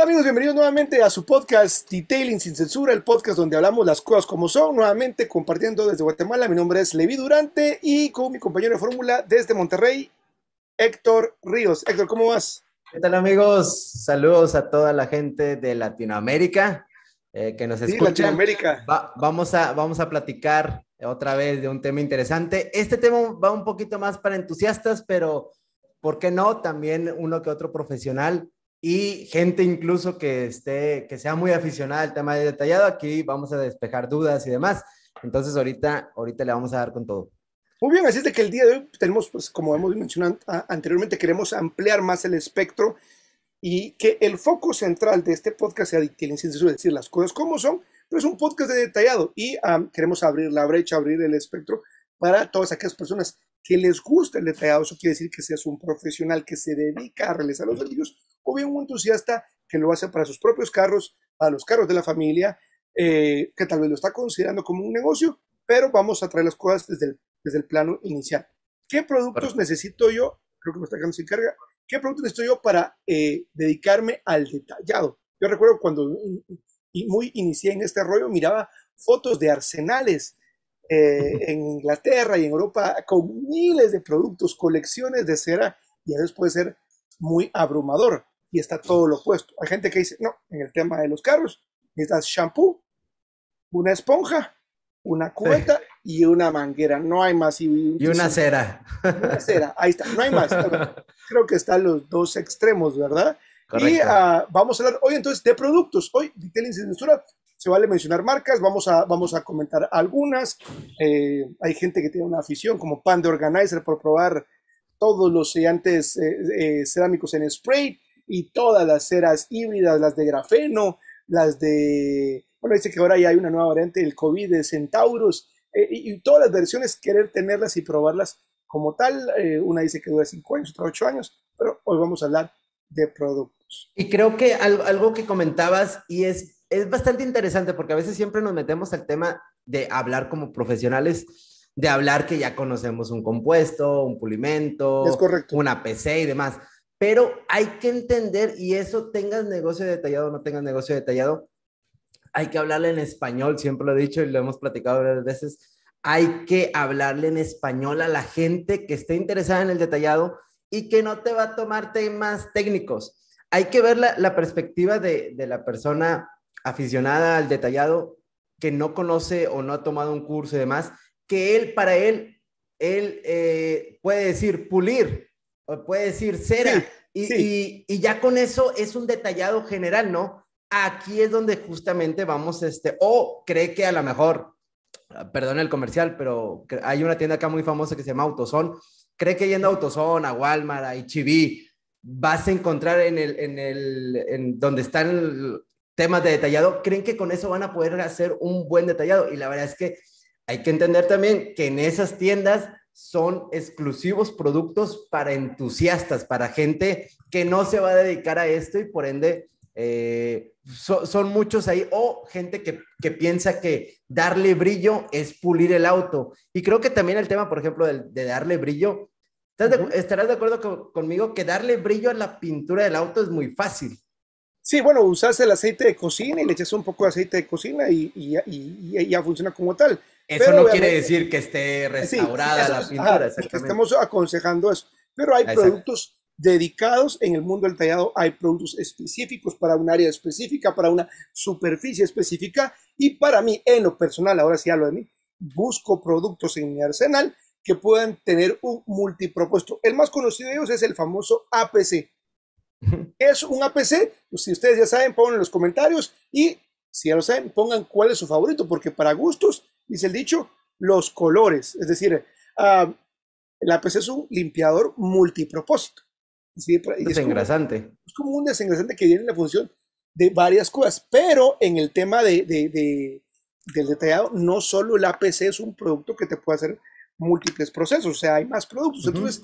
Hola amigos, bienvenidos nuevamente a su podcast Detailing sin censura, el podcast donde hablamos las cosas como son, nuevamente compartiendo desde Guatemala. Mi nombre es Levi Durante y con mi compañero de fórmula desde Monterrey, Héctor Ríos. Héctor, ¿cómo vas? ¿Qué tal amigos? Saludos a toda la gente de Latinoamérica eh, que nos escucha. Sí, Latinoamérica. vamos, a, vamos a platicar otra vez de un tema interesante. Este tema va un poquito más para entusiastas, pero ¿por qué no? También uno que otro profesional y gente incluso que esté, que sea muy aficionada al tema de detallado. Aquí vamos a despejar dudas y demás. Entonces ahorita, ahorita le vamos a dar con todo. Muy bien, así es de que el día de hoy tenemos, pues como hemos mencionado anteriormente, queremos ampliar más el espectro y que el foco central de este podcast sea que el decir las cosas como son, pero es un podcast de detallado y queremos abrir la brecha, abrir el espectro para todas aquellas personas que les gusta el detallado. Eso quiere decir que seas un profesional que se dedica a realizar los servicios o bien un entusiasta que lo hace para sus propios carros, para los carros de la familia, eh, que tal vez lo está considerando como un negocio, pero vamos a traer las cosas desde el, plano inicial. ¿Qué productos necesito yo? Creo que me está quedando sin carga. ¿Qué productos necesito yo para eh, dedicarme al detallado? Yo recuerdo cuando muy inicié en este rollo, miraba fotos de arsenales eh, en Inglaterra y en Europa con miles de productos, colecciones de cera, y a veces puede ser muy abrumador y está todo lo opuesto. Hay gente que dice, no, en el tema de los carros, necesitas shampoo, una esponja, una cubeta y una manguera, no hay más. Y, una cera. cera, ahí está, no hay más. Creo que están los dos extremos, ¿verdad? Y ah, vamos a hablar hoy entonces de productos. Hoy, Detailing sin censura, se vale mencionar marcas, vamos a, vamos a comentar algunas. Eh, hay gente que tiene una afición como Pan de Organizer por probar todos los sellantes eh, eh, cerámicos en spray y todas las ceras híbridas, las de grafeno, las de, bueno, dice que ahora ya hay una nueva variante del COVID de Centaurus, eh, y, todas las versiones, querer tenerlas y probarlas como tal, eh, una dice que dura 5 años, otra 8 años, pero hoy vamos a hablar de productos. Y creo que algo, que comentabas y es, es bastante interesante porque a veces siempre nos metemos al tema de hablar como profesionales, de hablar que ya conocemos un compuesto, un pulimento, es correcto. una PC y demás pero hay que entender, y eso tengas negocio detallado o no tengas negocio detallado, hay que hablarle en español, siempre lo he dicho y lo hemos platicado varias veces, hay que hablarle en español a la gente que esté interesada en el detallado y que no te va a tomar temas técnicos. Hay que ver la, perspectiva de, la persona aficionada al detallado que no conoce o no ha tomado un curso y demás, que él, para él, él eh, puede decir pulir, puede decir cera. y, ya con eso es un detallado general, ¿no? Aquí es donde justamente vamos, este, o cree que a lo mejor, ah, perdón el comercial, pero hay una tienda acá muy famosa que se llama Autoson, cree que yendo a Autoson, a Walmart, a Chiví, e vas a encontrar en el, en el, en donde están temas de detallado, creen que con eso van a poder hacer un buen detallado. Y la verdad es que hay que entender también que en esas tiendas son exclusivos productos para entusiastas, para gente que no se va a dedicar a esto y por ende eh, son muchos ahí o gente que, piensa que darle brillo es pulir el auto. Y creo que también el tema, por ejemplo, de, darle brillo, ¿estarás de acuerdo conmigo que darle brillo a la pintura del auto es muy fácil? Sí, bueno, usas el aceite de cocina y le echas un poco de aceite de cocina y ya funciona como tal eso no quiere decir que esté restaurada la pintura. estamos aconsejando eso. Pero hay productos dedicados en el mundo del tallado, hay productos específicos para un área específica, para una superficie específica. Y para mí, en lo personal, ahora sí hablo de mí, busco productos en mi arsenal que puedan tener un multipropuesto. El más conocido de ellos es el famoso APC. es un APC? Pues, si ustedes ya saben, pongan en los comentarios y si ya lo saben, pongan cuál es su favorito, porque para gustos dice el dicho, los colores. Es decir, ah, el APC es un limpiador multipropósito. Es como, es como, un desengrasante que tiene la función de varias cosas, pero en el tema de, del detallado, no solo el APC es un producto que te puede hacer múltiples procesos, o sea, hay más productos. Entonces,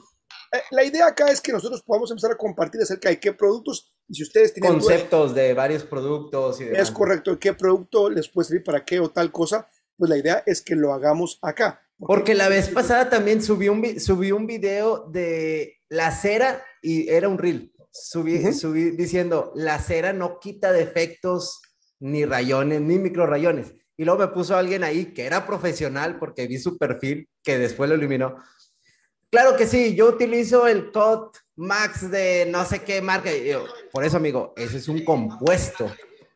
eh, la idea acá es que nosotros podamos empezar a compartir acerca de qué productos y si ustedes tienen conceptos de varios productos y es correcto qué producto les puede servir para qué o tal cosa pues la idea es que lo hagamos acá. Porque la vez pasada también subí un, subí un video de la cera y era un reel. Subí, diciendo, la cera no quita defectos ni rayones, ni micro rayones Y luego me puso alguien ahí que era profesional porque vi su perfil, que después lo eliminó. Claro que sí, yo utilizo el Cot Max de no sé qué marca. por eso, amigo, ese es un compuesto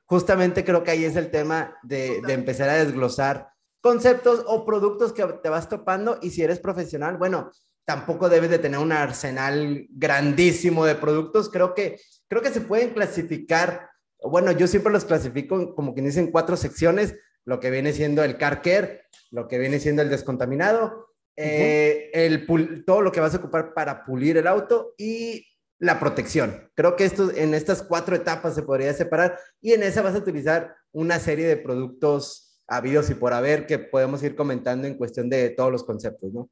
justamente creo que ahí es el tema de, empezar a desglosar conceptos o productos que te vas topando y si eres profesional, bueno, tampoco debes de tener un arsenal grandísimo de productos. Creo que, creo que se pueden clasificar, bueno, yo siempre los clasifico como que dicen cuatro secciones, lo que viene siendo el car care, lo que viene siendo el descontaminado, eh, el todo lo que vas a ocupar para pulir el auto y la protección. Creo que esto, en estas cuatro etapas se podría separar y en esa vas a utilizar una serie de productos habidos y por haber que podemos ir comentando en cuestión de todos los conceptos, ¿no?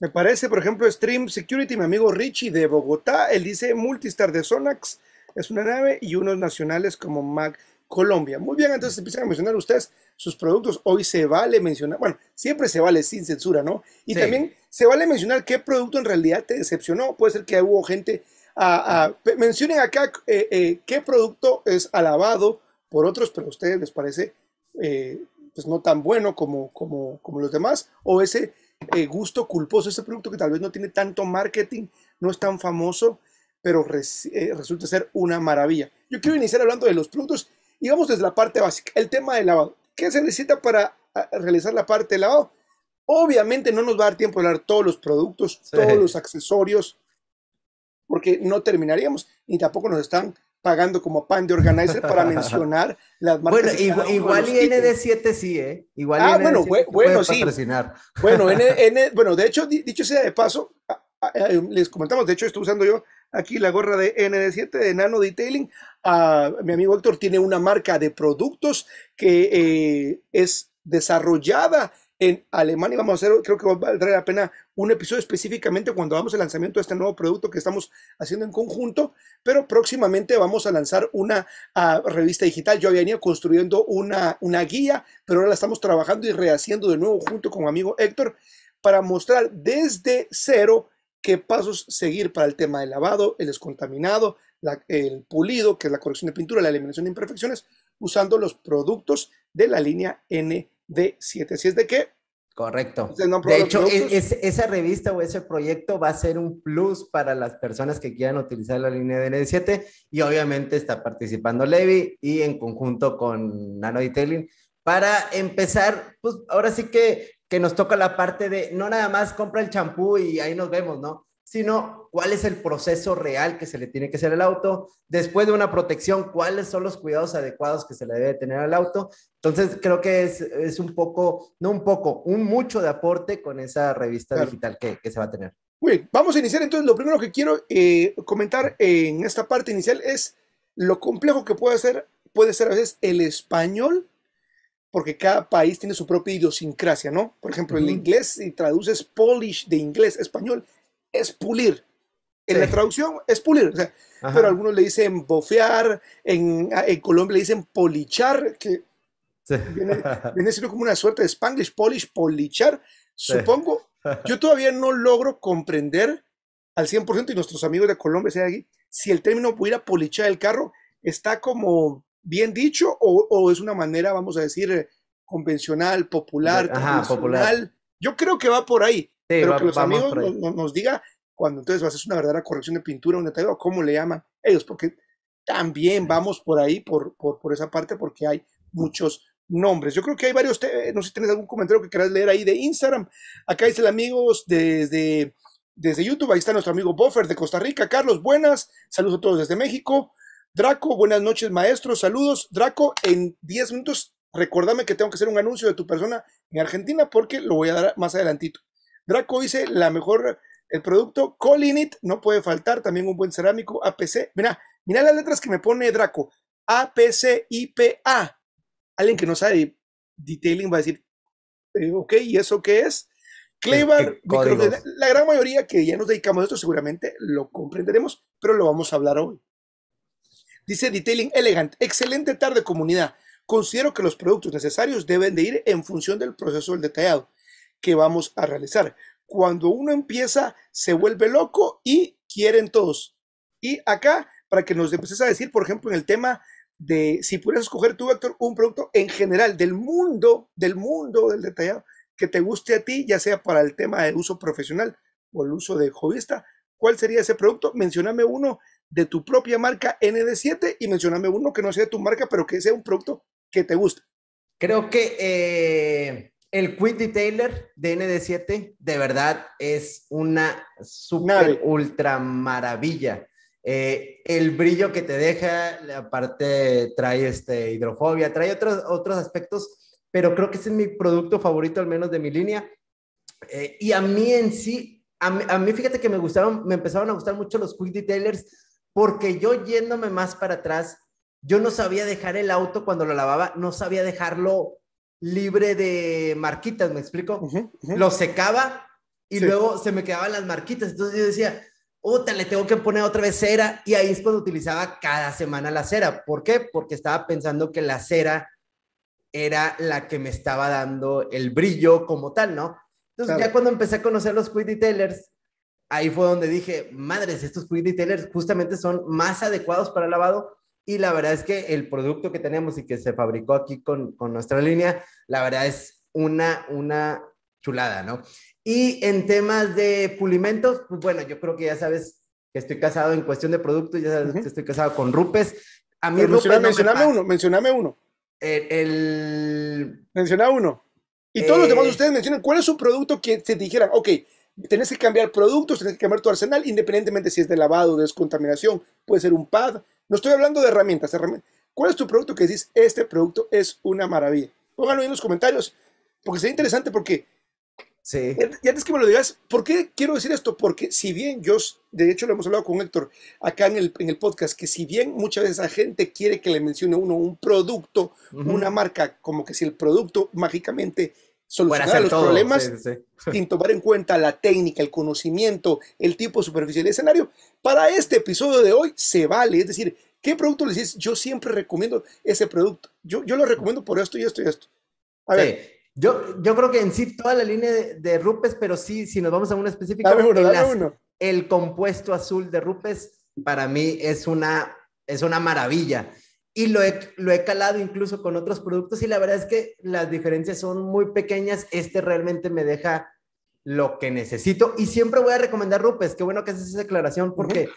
Me parece, por ejemplo, Stream Security, mi amigo Richie de Bogotá, él dice Multistar de Sonax, es una nave y unos nacionales como Mac Colombia. Muy bien, entonces empiezan a mencionar ustedes sus productos. Hoy se vale mencionar, bueno, siempre se vale sin censura, ¿no? Y también se vale mencionar qué producto en realidad te decepcionó. Puede ser que hubo gente mencionen acá eh, eh, qué producto es alabado por otros, pero a ustedes les parece eh, pues no tan bueno como, como, como los demás, o ese gusto culposo, ese producto que tal vez no tiene tanto marketing, no es tan famoso, pero resulta ser una maravilla. Yo quiero iniciar hablando de los productos y vamos desde la parte básica, el tema del lavado. ¿Qué se necesita para realizar la parte de lavado? Obviamente no nos va a dar tiempo de hablar todos los productos, todos los accesorios, porque no terminaríamos, y tampoco nos están pagando como pan de organizer para mencionar las marcas. Bueno, igual, y ND7 sí, ¿eh? Igual ah, bueno, bueno, sí. Bueno, N, N, bueno, de hecho, dicho sea de paso, em, les comentamos, de hecho estoy usando yo aquí la gorra de ND7 de Nano Detailing. Uh, mi amigo Héctor tiene una marca de productos que eh, es desarrollada en Alemania. Vamos a hacer, creo que valdrá la pena un episodio específicamente cuando vamos al lanzamiento de este nuevo producto que estamos haciendo en conjunto, pero próximamente vamos a lanzar una ah, revista digital. Yo había venido construyendo una, guía, pero ahora la estamos trabajando y rehaciendo de nuevo junto con mi amigo Héctor para mostrar desde cero qué pasos seguir para el tema del lavado, el descontaminado, el pulido, que es la corrección de pintura, la eliminación de imperfecciones, usando los productos de la línea nd 7. Así es de que Correcto. de hecho, esa revista o ese proyecto va a ser un plus para las personas que quieran utilizar la línea de N7 y obviamente está participando Levi y en conjunto con Nano Detailing para empezar, pues ahora sí que, que nos toca la parte de no nada más compra el champú y ahí nos vemos, ¿no? sino cuál es el proceso real que se le tiene que hacer al auto. Después de una protección, cuáles son los cuidados adecuados que se le debe tener al auto. Entonces, creo que es, un poco, no un poco, un mucho de aporte con esa revista digital que, se va a tener. vamos a iniciar entonces. Lo primero que quiero eh, comentar en esta parte inicial es lo complejo que puede ser, puede ser a veces el español porque cada país tiene su propia idiosincrasia, ¿no? Por ejemplo, el inglés, si traduces Polish de inglés, español, es pulir. En la traducción es pulir. pero algunos le dicen bofear, en, ah, Colombia le dicen polichar, que viene, siendo como una suerte de spanglish, polish, polichar. Supongo, yo todavía no logro comprender al 100% y nuestros amigos de Colombia sean aquí, si el término pudiera polichar el carro está como bien dicho o, es una manera, vamos a decir, eh, convencional, popular, Popular. Yo creo que va por ahí pero que los amigos nos, digan diga cuando entonces vas a hacer una verdadera corrección de pintura, un detalle, o cómo le llaman ellos, porque también vamos por ahí, por, por, esa parte, porque hay muchos nombres. Yo creo que hay varios, no sé si tienes algún comentario que quieras leer ahí de Instagram. Acá dice el amigos desde, desde YouTube, ahí está nuestro amigo Buffer de Costa Rica. Carlos, buenas, saludos a todos desde México. Draco, buenas noches, maestro, saludos. Draco, en 10 minutos, recordame que tengo que hacer un anuncio de tu persona en Argentina porque lo voy a dar más adelantito. Draco dice, la mejor, el producto Colinit, no puede faltar, también un buen cerámico, APC. Mira, mira las letras que me pone Draco. APC, IPA. Alguien que no sabe detailing va a decir, eh, ok, ¿y eso qué es? Clever, eh, eh, la gran mayoría que ya nos dedicamos a esto seguramente lo comprenderemos, pero lo vamos a hablar hoy. Dice Detailing Elegant, excelente tarde comunidad. Considero que los productos necesarios deben de ir en función del proceso del detallado que vamos a realizar. Cuando uno empieza, se vuelve loco y quieren todos. Y acá, para que nos empieces a decir, por ejemplo, en el tema de si pudieras escoger tu vector un producto en general del mundo, del mundo del detallado, que te guste a ti, ya sea para el tema de uso profesional o el uso de hobbyista, ¿cuál sería ese producto? Mencioname uno de tu propia marca ND7 y mencioname uno que no sea de tu marca, pero que sea un producto que te guste. Creo que eh, el Quick Detailer de ND7 de verdad es una super ultra maravilla. Eh, el brillo que te deja, aparte trae este, hidrofobia, trae otros, otros aspectos, pero creo que ese es mi producto favorito, al menos de mi línea. Eh, y a mí en sí, a mí, a mí, fíjate que me gustaron, me empezaron a gustar mucho los Quick Detailers, porque yo yéndome más para atrás, yo no sabía dejar el auto cuando lo lavaba, no sabía dejarlo libre de marquitas, ¿me explico? Lo secaba y luego se me quedaban las marquitas. Entonces yo decía, puta, le tengo que poner otra vez cera. Y ahí es cuando utilizaba cada semana la cera. ¿Por qué? Porque estaba pensando que la cera era la que me estaba dando el brillo como tal, ¿no? Entonces ya cuando empecé a conocer los quick detailers, ahí fue donde dije, madres, estos quick detailers justamente son más adecuados para lavado y la verdad es que el producto que tenemos y que se fabricó aquí con, nuestra línea, la verdad es una, una chulada, ¿no? Y en temas de pulimentos, pues bueno, yo creo que ya sabes que estoy casado en cuestión de productos, ya sabes que estoy casado con Rupes. A mí Rupes menciona, mencioname uno, mencioname uno. El, Menciona uno. Y todos los demás eh, ustedes mencionan cuál es un producto que se dijera, ok, tenés que cambiar productos, tenés que cambiar tu arsenal, independientemente si es de lavado, de descontaminación, puede ser un pad, no estoy hablando de herramientas, ¿Cuál es tu producto que dices, este producto es una maravilla? Pónganlo en los comentarios, porque sería interesante porque... Y antes que me lo digas, ¿por qué quiero decir esto? Porque si bien yo, de hecho lo hemos hablado con Héctor acá en el, podcast, que si bien muchas veces la gente quiere que le mencione uno un producto, una marca, como que si el producto mágicamente solucionar los problemas sin tomar en cuenta la técnica, el conocimiento, el tipo superficial de escenario. Para este episodio de hoy se vale, es decir, ¿qué producto le dices? Yo siempre recomiendo ese producto. Yo, yo lo recomiendo por esto y esto y esto. A ver. Yo, yo creo que en sí toda la línea de, Rupes, pero sí, si nos vamos a una específica, uno, el compuesto azul de Rupes para mí es una, es una maravilla y lo he, lo he calado incluso con otros productos y la verdad es que las diferencias son muy pequeñas. Este realmente me deja lo que necesito y siempre voy a recomendar Rupes. Qué bueno que haces esa aclaración porque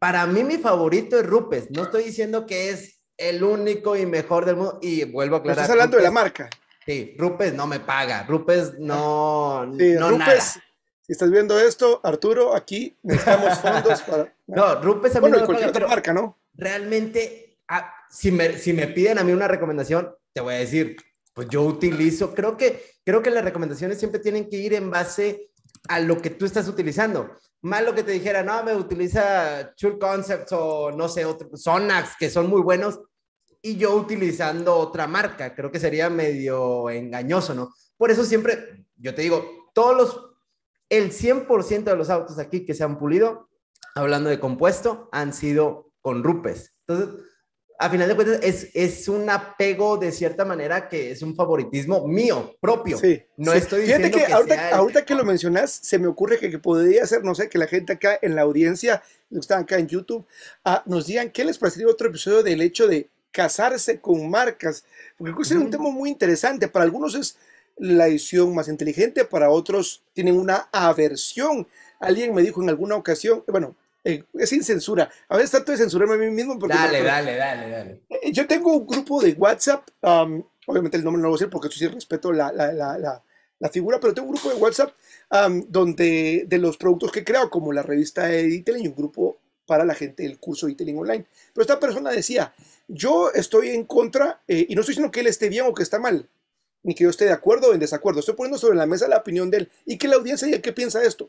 para mí mi favorito es Rupes. No estoy diciendo que es el único y mejor del mundo y vuelvo a aclarar. Estás hablando de la marca. Sí, Rupes no me paga. Rupes no. nada. Si estás viendo esto, Arturo, aquí necesitamos fondos para. No, Rupes a mí no me paga, marca, ¿no? Realmente Ah, si, me, si me piden a mí una recomendación, te voy a decir, pues yo utilizo, creo que, creo que las recomendaciones siempre tienen que ir en base a lo que tú estás utilizando. Más lo que te dijera, no, me utiliza Chul Concepts o no sé, otro, Sonax, que son muy buenos, y yo utilizando otra marca, creo que sería medio engañoso, ¿no? Por eso siempre, yo te digo, todos los, el 100% de los autos aquí que se han pulido, hablando de compuesto, han sido con rupes. Entonces, a final de cuentas, es, es un apego de cierta manera que es un favoritismo mío, propio. Sí, no estoy diciendo que, que ahorita, que lo mencionas, se me ocurre que, podría ser, no sé, que la gente acá en la audiencia, los que están acá en YouTube, ah, nos digan qué les parecería otro episodio del hecho de casarse con marcas. Porque creo que es un tema muy interesante. Para algunos es la edición más inteligente, para otros tienen una aversión. Alguien me dijo en alguna ocasión, bueno, eh, es sin censura. A veces trato de censurarme a mí mismo. dale, dale, dale, dale, eh, Yo tengo un grupo de WhatsApp, obviamente el nombre no lo voy a decir porque eso sí respeto la, la, figura, pero tengo un grupo de WhatsApp donde de los productos que he creado, como la revista de Editing, y un grupo para la gente del curso Detailing Online. Pero esta persona decía, yo estoy en contra, eh, y no estoy diciendo que él esté bien o que está mal, ni que yo esté de acuerdo o en desacuerdo, estoy poniendo sobre la mesa la opinión de él y que la audiencia diga qué piensa de esto.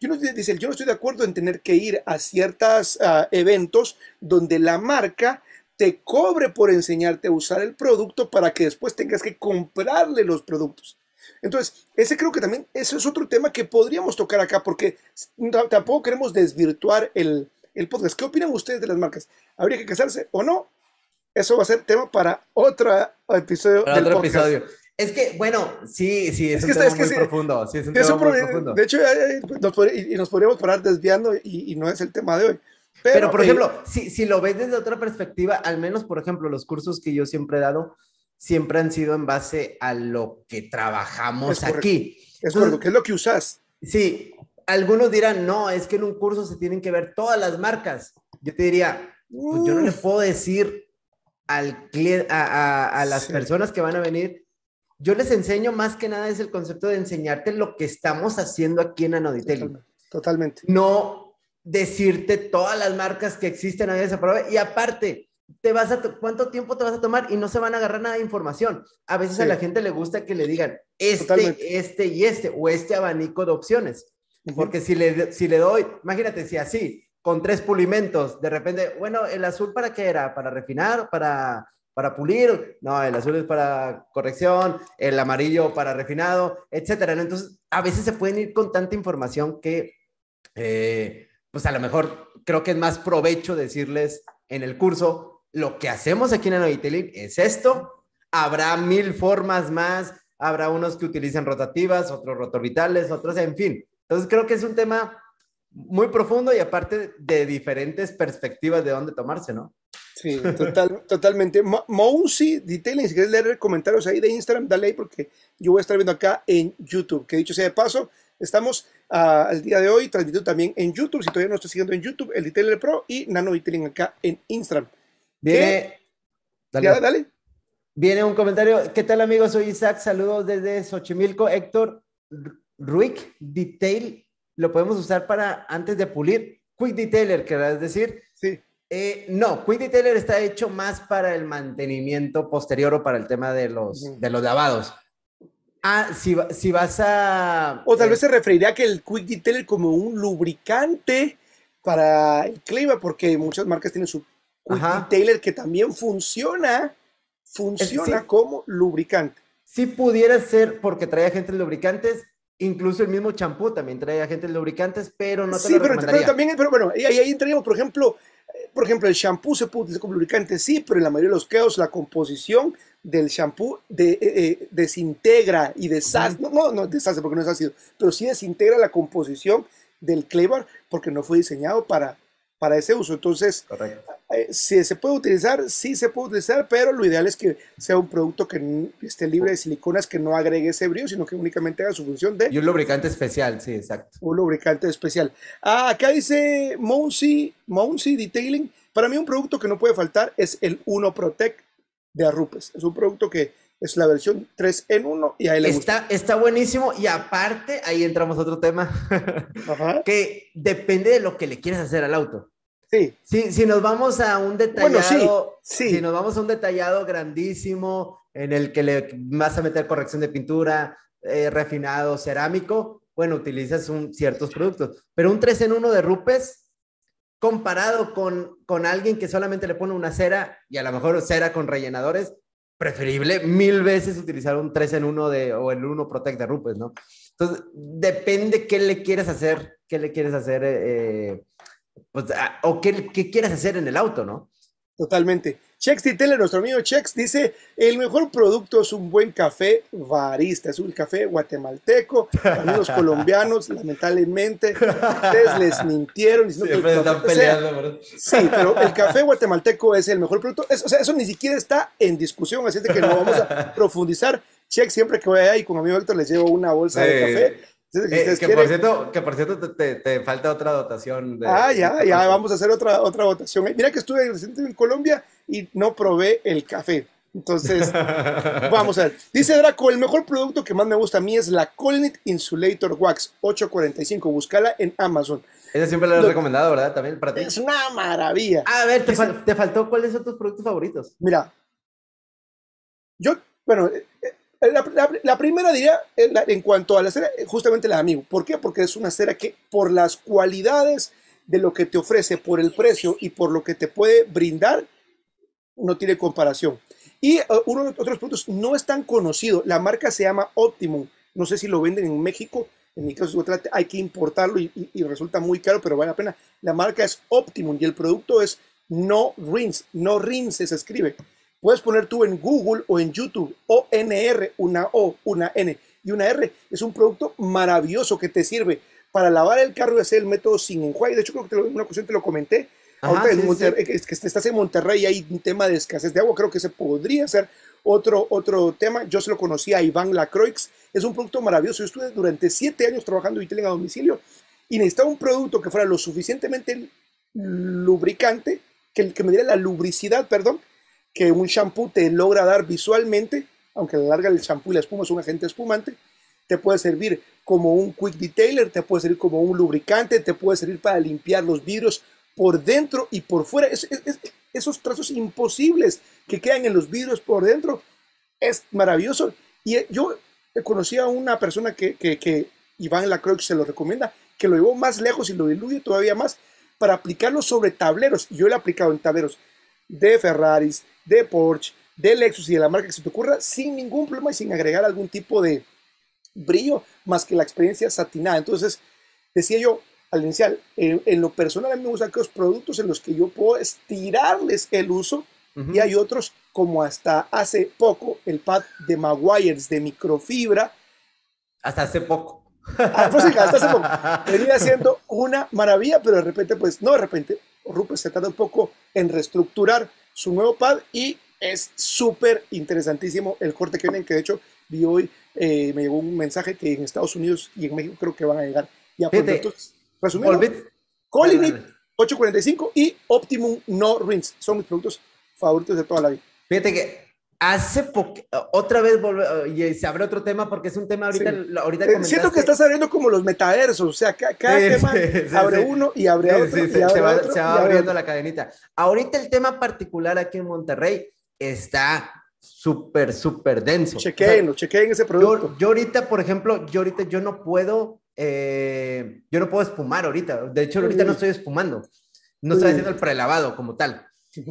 Yo no, dice, yo no estoy de acuerdo en tener que ir a ciertos ah, eventos donde la marca te cobre por enseñarte a usar el producto para que después tengas que comprarle los productos. Entonces, ese creo que también, ese es otro tema que podríamos tocar acá porque tampoco queremos desvirtuar el, podcast. ¿Qué opinan ustedes de las marcas? ¿Habría que casarse o no? Eso va a ser tema para otro episodio del podcast. Episodio. Es que, bueno, sí, sí, es, un que tema es muy profundo. Sí, es un tema muy profundo. De hecho, pues, nos, y, nos podríamos parar desviando y, no es el tema de hoy. Pero, por eh, ejemplo, si, si lo ves desde otra perspectiva, al menos, por ejemplo, los cursos que yo siempre he dado siempre han sido en base a lo que trabajamos aquí. Es que es lo que usas? Sí, algunos dirán, no, es que en un curso se tienen que ver todas las marcas. Yo te diría, pues, yo no le puedo decir al a, a, las personas que van a venir yo les enseño más que nada es el concepto de enseñarte lo que estamos haciendo aquí en Anoditeli. Totalmente, No decirte todas las marcas que existen a esa prueba. Y aparte, te vas a ¿cuánto tiempo te vas a tomar? Y no se van a agarrar nada de información. A veces a la gente le gusta que le digan este, este y este, o este abanico de opciones. Porque si le, si le doy, imagínate, si así, con tres pulimentos, de repente, bueno, el azul para qué era? Para refinar, para para pulir, no, el azul es para corrección, el amarillo para refinado, etcétera. Entonces, a veces se pueden ir con tanta información que, eh, pues a lo mejor creo que es más provecho decirles en el curso, lo que hacemos aquí en Anoitelin es esto, habrá mil formas más, habrá unos que utilizan rotativas, otros rotorbitales, otros, en fin. Entonces, creo que es un tema muy profundo y aparte de diferentes perspectivas de dónde tomarse, ¿no? Sí, totalmente. Mousi Detailing, si quieres leer comentarios ahí de Instagram, dale ahí porque yo voy a estar viendo acá en YouTube. Que dicho sea de paso, estamos ah, al día de hoy transmitiendo también en YouTube. Si todavía no estás siguiendo en YouTube, el Detailer Pro y Nano Detailing acá en Instagram. Viene. Dale. dale. Viene un comentario. ¿Qué tal, amigos? Soy Isaac. Saludos desde Xochimilco. Héctor Ruick Detail. Lo podemos usar para antes de pulir. Quick Detailer, querrás decir eh, no, Quick Taylor está hecho más para el mantenimiento posterior o para el tema de los, de los lavados. Ah, si, vas a... O tal eh, vez se referiría a que el Quick Detailer como un lubricante para el clima, porque muchas marcas tienen su Quick Detailer que también funciona, funciona como lubricante. Si pudiera ser porque trae agentes lubricantes, incluso el mismo champú también trae agentes lubricantes, pero no te sí, pero, también, pero bueno, ahí, ahí por ejemplo, por ejemplo, el shampoo se puede utilizar como lubricante, sí, pero en la mayoría de los casos la composición del shampoo de, eh, eh, desintegra y deshace, no, no, deshace porque no es ácido, pero sí desintegra la composición del clever porque no fue diseñado para para ese uso. Entonces, eh, si se puede utilizar, sí se puede utilizar, pero lo ideal es que sea un producto que esté libre de siliconas, que no agregue ese brillo, sino que únicamente haga su función de... Y un lubricante especial, sí, exacto. Un lubricante especial. Ah, acá dice Mouncy, Mouncy Detailing, para mí un producto que no puede faltar es el Uno Protect de Arrupes. Es un producto que es la versión 3 en 1 y ahí está, Está buenísimo y aparte, ahí entramos a otro tema, que depende de lo que le quieras hacer al auto. Sí. Si, si nos vamos a un detallado, si nos vamos a un detallado grandísimo en el que le vas a meter corrección de pintura, eh, refinado, cerámico, bueno, utilizas un, ciertos productos. Pero un 3 en 1 de Rupes, comparado con, con alguien que solamente le pone una cera y a lo mejor cera con rellenadores, preferible mil veces utilizar un 3 en 1 de, o el 1 Protect de Rupes, ¿no? Entonces, depende qué le quieres hacer, qué le quieres hacer, eh, pues, o qué, quieres hacer en el auto, ¿no? Totalmente. Chex Tele nuestro amigo Chex, dice, el mejor producto es un buen café barista, es un café guatemalteco, los colombianos, lamentablemente, ustedes les mintieron. Siempre pues, están peleando, Sí, pero el café guatemalteco es el mejor producto, o sea, eso ni siquiera está en discusión, así es de que no vamos a profundizar. Chex, siempre que voy ahí con mi amigo Héctor les llevo una bolsa de café. Eh, que, por cierto, que por cierto te, te, falta otra dotación. De, ah, ya, ya, vamos a hacer otra, otra votación. Mira que estuve recientemente en Colombia y no probé el café. Entonces, vamos a ver. Dice Draco, el mejor producto que más me gusta a mí es la Colnit Insulator Wax 845. Búscala en Amazon. Esa siempre la he recomendado, ¿verdad? También para ti. Es una maravilla. A ver, te, te faltó cuáles son tus productos favoritos. Mira, yo, bueno, eh, eh, la, primera diría eh, en cuanto a la cera, justamente la de Amigo. ¿Por qué? Porque es una cera que por las cualidades de lo que te ofrece, por el precio y por lo que te puede brindar, no tiene comparación. Y eh, uno de otros productos no es tan conocido. La marca se llama Optimum. No sé si lo venden en México. En mi caso, hay que importarlo y, resulta muy caro, pero vale la pena. La marca es Optimum y el producto es No Rins. No Rins se escribe. Puedes poner tú en Google o en YouTube O-N-R, una O, una N y una R. Es un producto maravilloso que te sirve para lavar el carro y hacer el método sin enjuague. De hecho, creo que una ocasión te lo comenté Ahora es que estás en Monterrey hay un tema de escasez de agua, creo que se podría ser otro, otro tema. Yo se lo conocí a Iván Lacroix, es un producto maravilloso. Yo estuve durante siete años trabajando retailing a domicilio y necesitaba un producto que fuera lo suficientemente lubricante, que, me diera la lubricidad, perdón, que un shampoo te logra dar visualmente, aunque a la larga el shampoo y la espuma es un agente espumante, te puede servir como un quick detailer, te puede servir como un lubricante, te puede servir para limpiar los vidrios por dentro y por fuera. esos trazos imposibles que quedan en los vidrios por dentro es maravilloso. Y eh, yo conocí a una persona que, Iván Lacroix se lo recomienda, que lo llevó más lejos y lo diluye todavía más para aplicarlo sobre tableros. Y yo lo he aplicado en tableros de Ferraris, de Porsche, de Lexus y de la marca que se te ocurra sin ningún problema y sin agregar algún tipo de brillo más que la experiencia satinada. Entonces, decía yo, en, lo personal, a mí me gustan aquellos productos en los que yo puedo estirarles el uso y hay otros como hasta hace poco el pad de Maguires de microfibra. Hasta hace poco. Ah, pues hasta hace poco. Venía siendo una maravilla, pero de repente, pues no, de repente Rupert se tarda un poco en reestructurar su nuevo pad y es súper interesantísimo el corte que vienen que de hecho vi hoy, eh, me llegó un mensaje que en Estados Unidos y en México creo que van a llegar y Fíjate, Resumiendo, Collinit 845 y Optimum No Rinse son mis productos favoritos de toda la vida. Fíjate que hace otra vez y se abre otro tema porque es un tema ahorita, ahorita eh, Siento que estás abriendo como los metaversos, o sea, cada, tema abre uno y abre otro. se, va, abriendo la cadenita. Ahorita el tema particular aquí en Monterrey está súper, súper denso. Chequen, no en ese producto. Yo, yo, ahorita, por ejemplo, yo ahorita yo no puedo eh, yo no puedo espumar ahorita. De hecho, ahorita no estoy espumando. No está haciendo el prelavado como tal.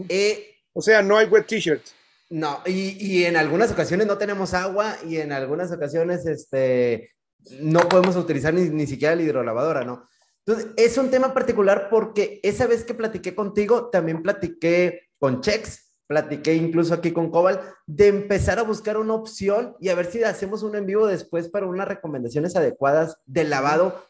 Eh, o sea, no hay wet t shirt No, y, y, en algunas ocasiones no tenemos agua y en algunas ocasiones este, no podemos utilizar ni, ni siquiera la hidrolavadora, ¿no? Entonces, es un tema particular porque esa vez que platiqué contigo, también platiqué con Chex platiqué incluso aquí con Cobal, de empezar a buscar una opción y a ver si hacemos un en vivo después para unas recomendaciones adecuadas de lavado.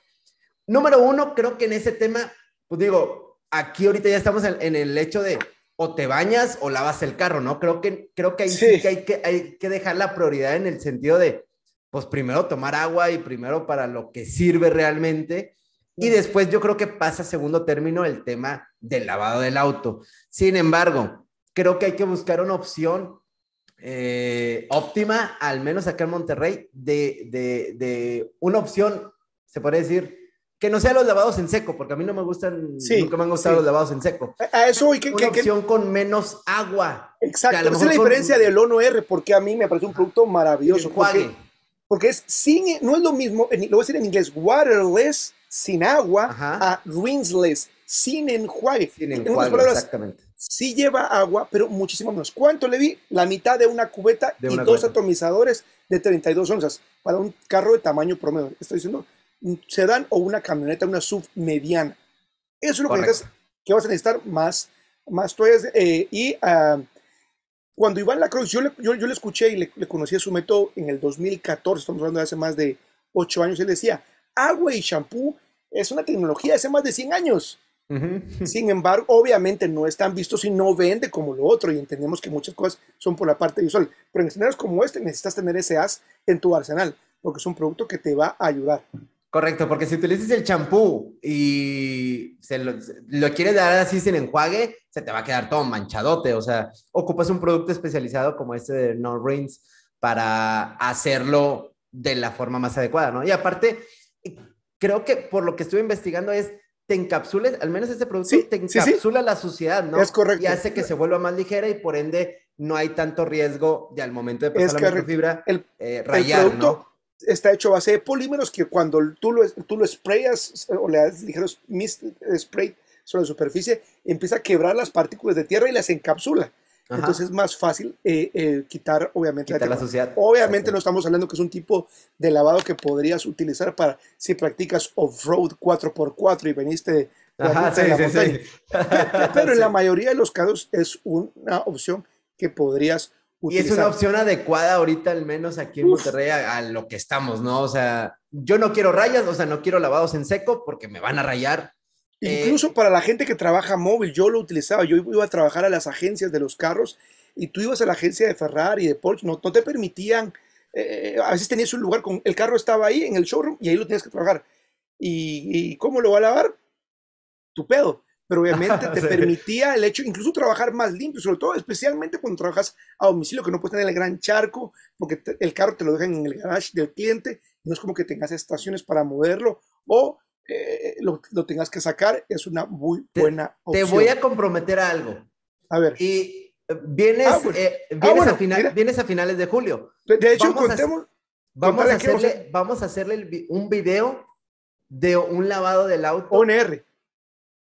Número uno, creo que en ese tema, pues digo, aquí ahorita ya estamos en, el hecho de o te bañas o lavas el carro, ¿no? Creo que, creo que, ahí sí. hay que hay que dejar la prioridad en el sentido de, pues primero tomar agua y primero para lo que sirve realmente. Y después yo creo que pasa a segundo término el tema del lavado del auto. Sin embargo, creo que hay que buscar una opción eh, óptima, al menos acá en Monterrey, de, de, una opción, se puede decir, que no sea los lavados en seco, porque a mí no me gustan, nunca me han gustado los lavados en seco. A eso y que, una opción con menos agua. Exacto, esa es la diferencia del Ono R, porque a mí me parece un producto maravilloso. Porque, porque, es sin, no es lo mismo, lo voy a decir en inglés, waterless, sin agua, a rinseless, sin enjuague. en palabras, exactamente sí lleva agua, pero muchísimo menos. ¿Cuánto le vi? La mitad de una cubeta y dos atomizadores de 32 onzas para un carro de tamaño promedio. Estoy diciendo un sedán o una camioneta, una sub mediana. Eso es lo que, vas a necesitar más, más toallas. Eh, y ah, cuando Iván Lacroix, yo le, yo, le escuché y le, conocí conocí su método en el 2014, estamos hablando de hace más de 8 años, él decía, agua y shampoo es una tecnología de hace más de 100 años. Sin embargo, obviamente no están vistos y no vende como lo otro y entendemos que muchas cosas son por la parte visual. Pero en escenarios como este necesitas tener ese as en tu arsenal porque es un producto que te va a ayudar. Correcto, porque si utilizas el champú y lo, quieres dar así sin enjuague, se te va a quedar todo manchadote. O sea, ocupas un producto especializado como este de No Rings para hacerlo de la forma más adecuada, ¿no? Y aparte, creo que por lo que estuve investigando es te encapsula, al menos este producto te encapsula la suciedad, ¿no? Es correcto. Y hace que se vuelva más ligera y por ende no hay tanto riesgo de al momento de pasar la microfibra el, eh, el producto Está hecho a base de polímeros que cuando tú lo, tú lo sprayas o le das ligeros eh, spray sobre la superficie, empieza a quebrar las partículas de tierra y las encapsula. Entonces es más fácil eh, eh, quitar, obviamente, quitar la, sociedad. Obviamente no estamos hablando que es un tipo de lavado que podrías utilizar para si practicas off-road 4x4 y veniste Ajá, sí, la sí, Sí. Pero en la mayoría de los casos es una opción que podrías Utilizar. Y es una opción adecuada ahorita, al menos aquí en Monterrey, a, lo que estamos, ¿no? O sea, yo no quiero rayas, o sea, no quiero lavados en seco porque me van a rayar eh, incluso para la gente que trabaja móvil, yo lo utilizaba, yo iba a trabajar a las agencias de los carros y tú ibas a la agencia de Ferrari, de Porsche, no, te permitían, eh, eh, a veces tenías un lugar, con, el carro estaba ahí en el showroom y ahí lo tenías que trabajar. ¿Y, cómo lo va a lavar? Tu pedo. Pero obviamente te permitía el hecho, incluso trabajar más limpio, sobre todo especialmente cuando trabajas a domicilio, que no puedes tener el gran charco, porque el carro te lo dejan en el garage del cliente, no es como que tengas estaciones para moverlo o eh, lo, tengas que sacar, es una muy buena opción. Te voy a comprometer a algo. A ver. Y eh, vienes, ah, eh, ah, vienes, a final, vienes, a finales de julio. De hecho, vamos contemos. A, vamos, a hacerle, vamos a hacerle un video de un lavado del auto. ONR.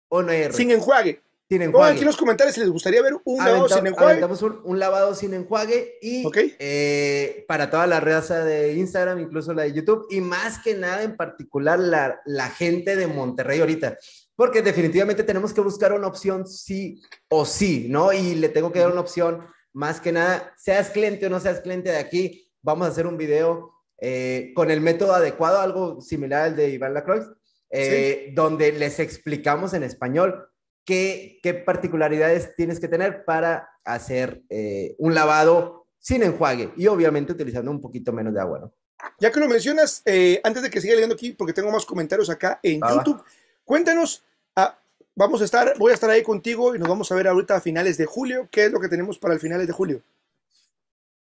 ONR. Sin enjuague tienen aquí en los comentarios si les gustaría ver un lavado sin enjuague. Aventamos un, lavado sin enjuague y eh, para toda la redes de Instagram, incluso la de YouTube, y más que nada en particular la, la gente de Monterrey ahorita. Porque definitivamente tenemos que buscar una opción sí o sí, ¿no? Y le tengo que dar una opción, más que nada, seas cliente o no seas cliente de aquí, vamos a hacer un video eh, con el método adecuado, algo similar al de Iván Lacroix, eh, donde les explicamos en español ¿Qué, qué particularidades tienes que tener para hacer eh, un lavado sin enjuague y obviamente utilizando un poquito menos de agua, ¿no? Ya que lo mencionas, eh, antes de que siga leyendo aquí, porque tengo más comentarios acá en YouTube, cuéntanos, ah, vamos a estar, voy a estar ahí contigo y nos vamos a ver ahorita a finales de julio, ¿qué es lo que tenemos para el finales de julio?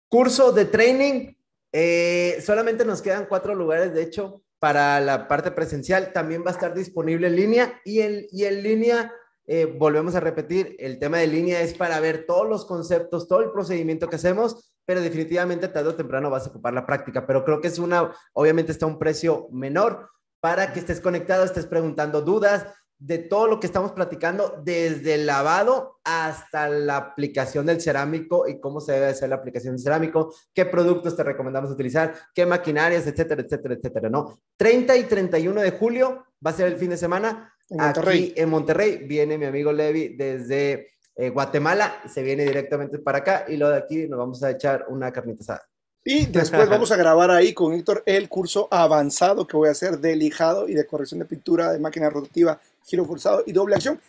Curso de training, eh, solamente nos quedan cuatro lugares, de hecho, para la parte presencial, también va a estar disponible en línea y y en línea eh, volvemos a repetir, el tema de línea es para ver todos los conceptos, todo el procedimiento que hacemos, pero definitivamente tarde o temprano vas a ocupar la práctica. Pero creo que es una, obviamente está a un precio menor para que estés conectado, estés preguntando dudas de todo lo que estamos platicando, desde el lavado hasta la aplicación del cerámico y cómo se debe hacer la aplicación del cerámico, qué productos te recomendamos utilizar, qué maquinarias, etcétera, etcétera, etcétera, ¿no? 30 y 31 de julio va a ser el fin de semana en aquí en Monterrey viene mi amigo Levi desde eh, Guatemala, se viene directamente para acá y luego de aquí nos vamos a echar una carnita asada. Y después vamos a grabar ahí con Héctor el curso avanzado que voy a hacer de lijado y de corrección de pintura de máquina rotativa, giro forzado y doble acción.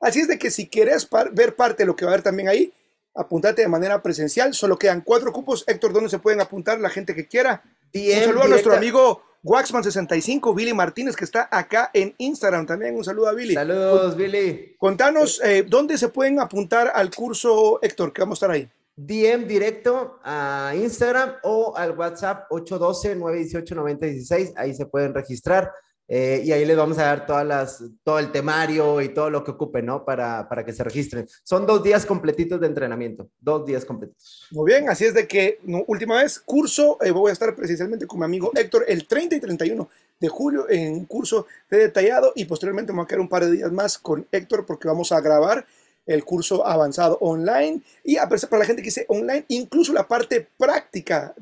Así es de que si quieres ver parte de lo que va a haber también ahí, apuntate de manera presencial. Solo quedan cuatro cupos. Héctor, ¿dónde se pueden apuntar la gente que quiera? Un saludo a nuestro amigo Waxman65, Billy Martínez, que está acá en Instagram también. Un saludo a Billy. Saludos, Billy. Contanos, eh, ¿dónde se pueden apuntar al curso, Héctor? Que vamos a estar ahí. DM directo a Instagram o al WhatsApp 812-918-9016. Ahí se pueden registrar. Eh, y ahí les vamos a dar todas las, todo el temario y todo lo que ocupe, ¿no? Para, para, que se registren. Son dos días completitos de entrenamiento, dos días completos. Muy bien, así es de que no, última vez, curso, eh, voy a estar precisamente con mi amigo Héctor el 30 y 31 de julio en un curso de detallado y posteriormente vamos a quedar un par de días más con Héctor porque vamos a grabar el curso avanzado online y para la gente que dice online, incluso la parte práctica,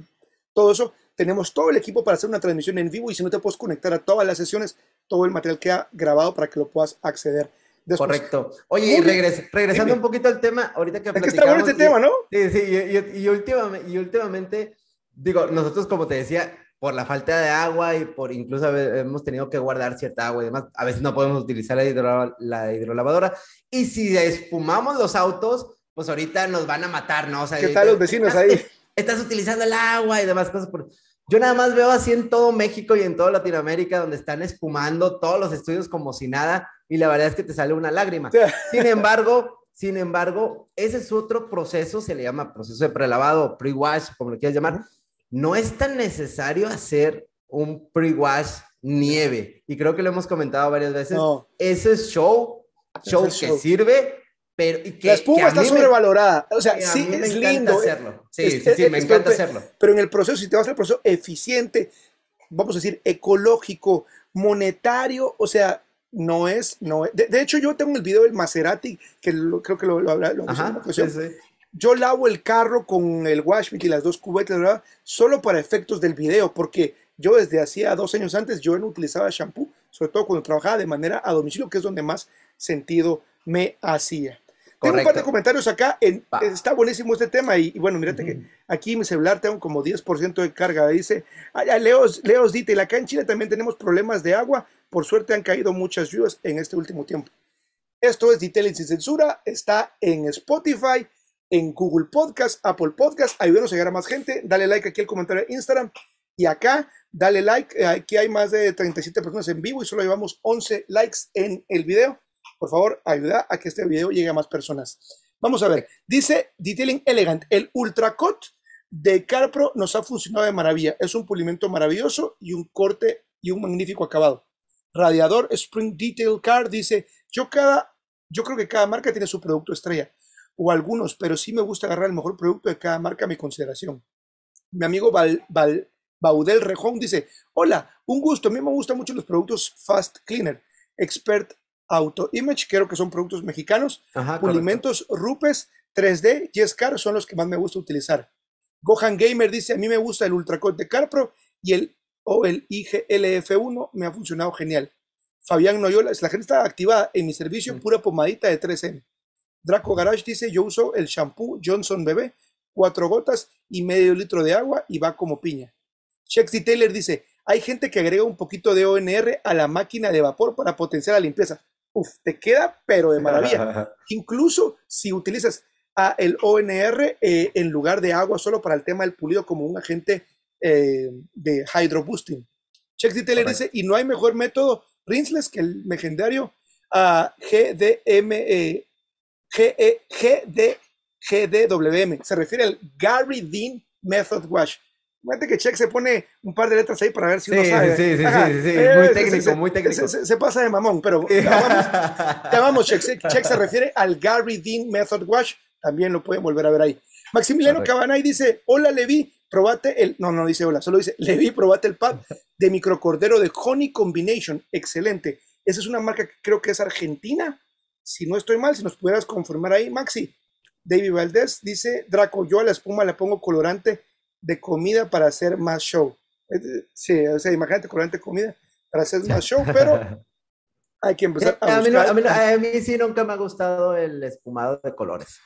todo eso tenemos todo el equipo para hacer una transmisión en vivo y si no te puedes conectar a todas las sesiones, todo el material queda grabado para que lo puedas acceder. Después. Correcto. Oye, regresando un poquito al tema, ahorita que platicamos... Es que está bueno este tema, ¿no? Sí, sí, y, últimamente, digo, nosotros como te decía, por la falta de agua y por incluso hemos tenido que guardar cierta agua y demás, a veces no podemos utilizar la, hidrolavadora. Y si espumamos los autos, pues ahorita nos van a matar, ¿no? O sea, ¿Qué tal los vecinos ahí? Estás utilizando el agua y demás cosas. Por... Yo nada más veo así en todo México y en toda Latinoamérica donde están espumando todos los estudios como si nada y la verdad es que te sale una lágrima. Sin embargo, sin embargo, ese es otro proceso, se le llama proceso de prelavado, pre-wash, como lo quieras llamar. No es tan necesario hacer un pre-wash nieve y creo que lo hemos comentado varias veces. Ese show, show que sirve la espuma está sobrevalorada. o sea, sí es lindo. Eh. Sí, sí, me encanta hacerlo. Pero en el proceso, si te vas al proceso eficiente, vamos a decir, ecológico, monetario, o sea, no es, no De, hecho, yo tengo el video del Maserati, que creo que lo, lo, Yo lavo el carro con el mitt y las dos cubetas, ¿verdad? Solo para efectos del video, porque yo desde hacía dos años antes, yo no utilizaba shampoo, sobre todo cuando trabajaba de manera a domicilio, que es donde más sentido me hacía. Tengo un par de comentarios acá. Eh, está buenísimo este tema. Y, bueno, mirate que aquí mi celular tengo como 10% de carga. Dice, Leos, Leos Dite, acá en Chile también tenemos problemas de agua. Por suerte han caído muchas lluvias en este último tiempo. Esto es Ditele sin censura. Está en Spotify, en Google Podcast, Apple Podcast. Ayúdenos a llegar a más gente. Dale like aquí al comentario de Instagram. Y acá, dale like. Eh, aquí hay más de 37 personas en vivo y solo llevamos 11 likes en el video. Por favor, ayuda a que este video llegue a más personas. Vamos a ver, dice Detailing Elegant, el Ultra Cut de Carpro nos ha funcionado de maravilla. Es un pulimento maravilloso y un corte y un magnífico acabado. Radiador Spring Detail Car dice, yo, cada, yo creo que cada marca tiene su producto estrella, o algunos, pero sí me gusta agarrar el mejor producto de cada marca a mi consideración. Mi amigo Val, Val, Baudel Rejón dice, hola, un gusto, a mí me gustan mucho los productos Fast Cleaner, Expert Auto Image, creo que son productos mexicanos. Alimentos Rupes, 3D, Yescar son los que más me gusta utilizar. Gohan Gamer dice, a mí me gusta el Ultracode de Carpro y el, o el IGLF1 me ha funcionado genial. Fabián Noyola, la gente está activada en mi servicio, mm. pura pomadita de 3M. Draco Garage dice, yo uso el shampoo Johnson Bebé, cuatro gotas y medio litro de agua y va como piña. Chexy Taylor dice, hay gente que agrega un poquito de ONR a la máquina de vapor para potenciar la limpieza uf, te queda pero de maravilla. Incluso si utilizas el ONR eh, en lugar de agua solo para el tema del pulido como un agente eh, de hydroboosting. Check Detailer dice, y no hay mejor método rinseless que el legendario GDM, G Se refiere al Gary Dean Method Wash. Fíjate que Check se pone un par de letras ahí para ver si uno sabe. Sí, sí, sí, sí, eh, Muy técnico, muy técnico. Se, pasa de mamón, pero te vamos, Check. Check se refiere al Gary Dean Method Wash. También lo pueden volver a ver ahí. Maximiliano Cabanay dice: Hola, Levi, probate el. No, no dice hola, solo dice: Levi, probate el pad de microcordero de Honey Combination. Excelente. Esa es una marca que creo que es argentina. Si no estoy mal, si nos pudieras conformar ahí, Maxi. David Valdez dice: Draco, yo a la espuma la pongo colorante de comida para hacer más show. Sí, o sea, imagínate colgante comida para hacer más show, pero hay que empezar a, eh, a mí, a, mí sí nunca me ha gustado el espumado de colores.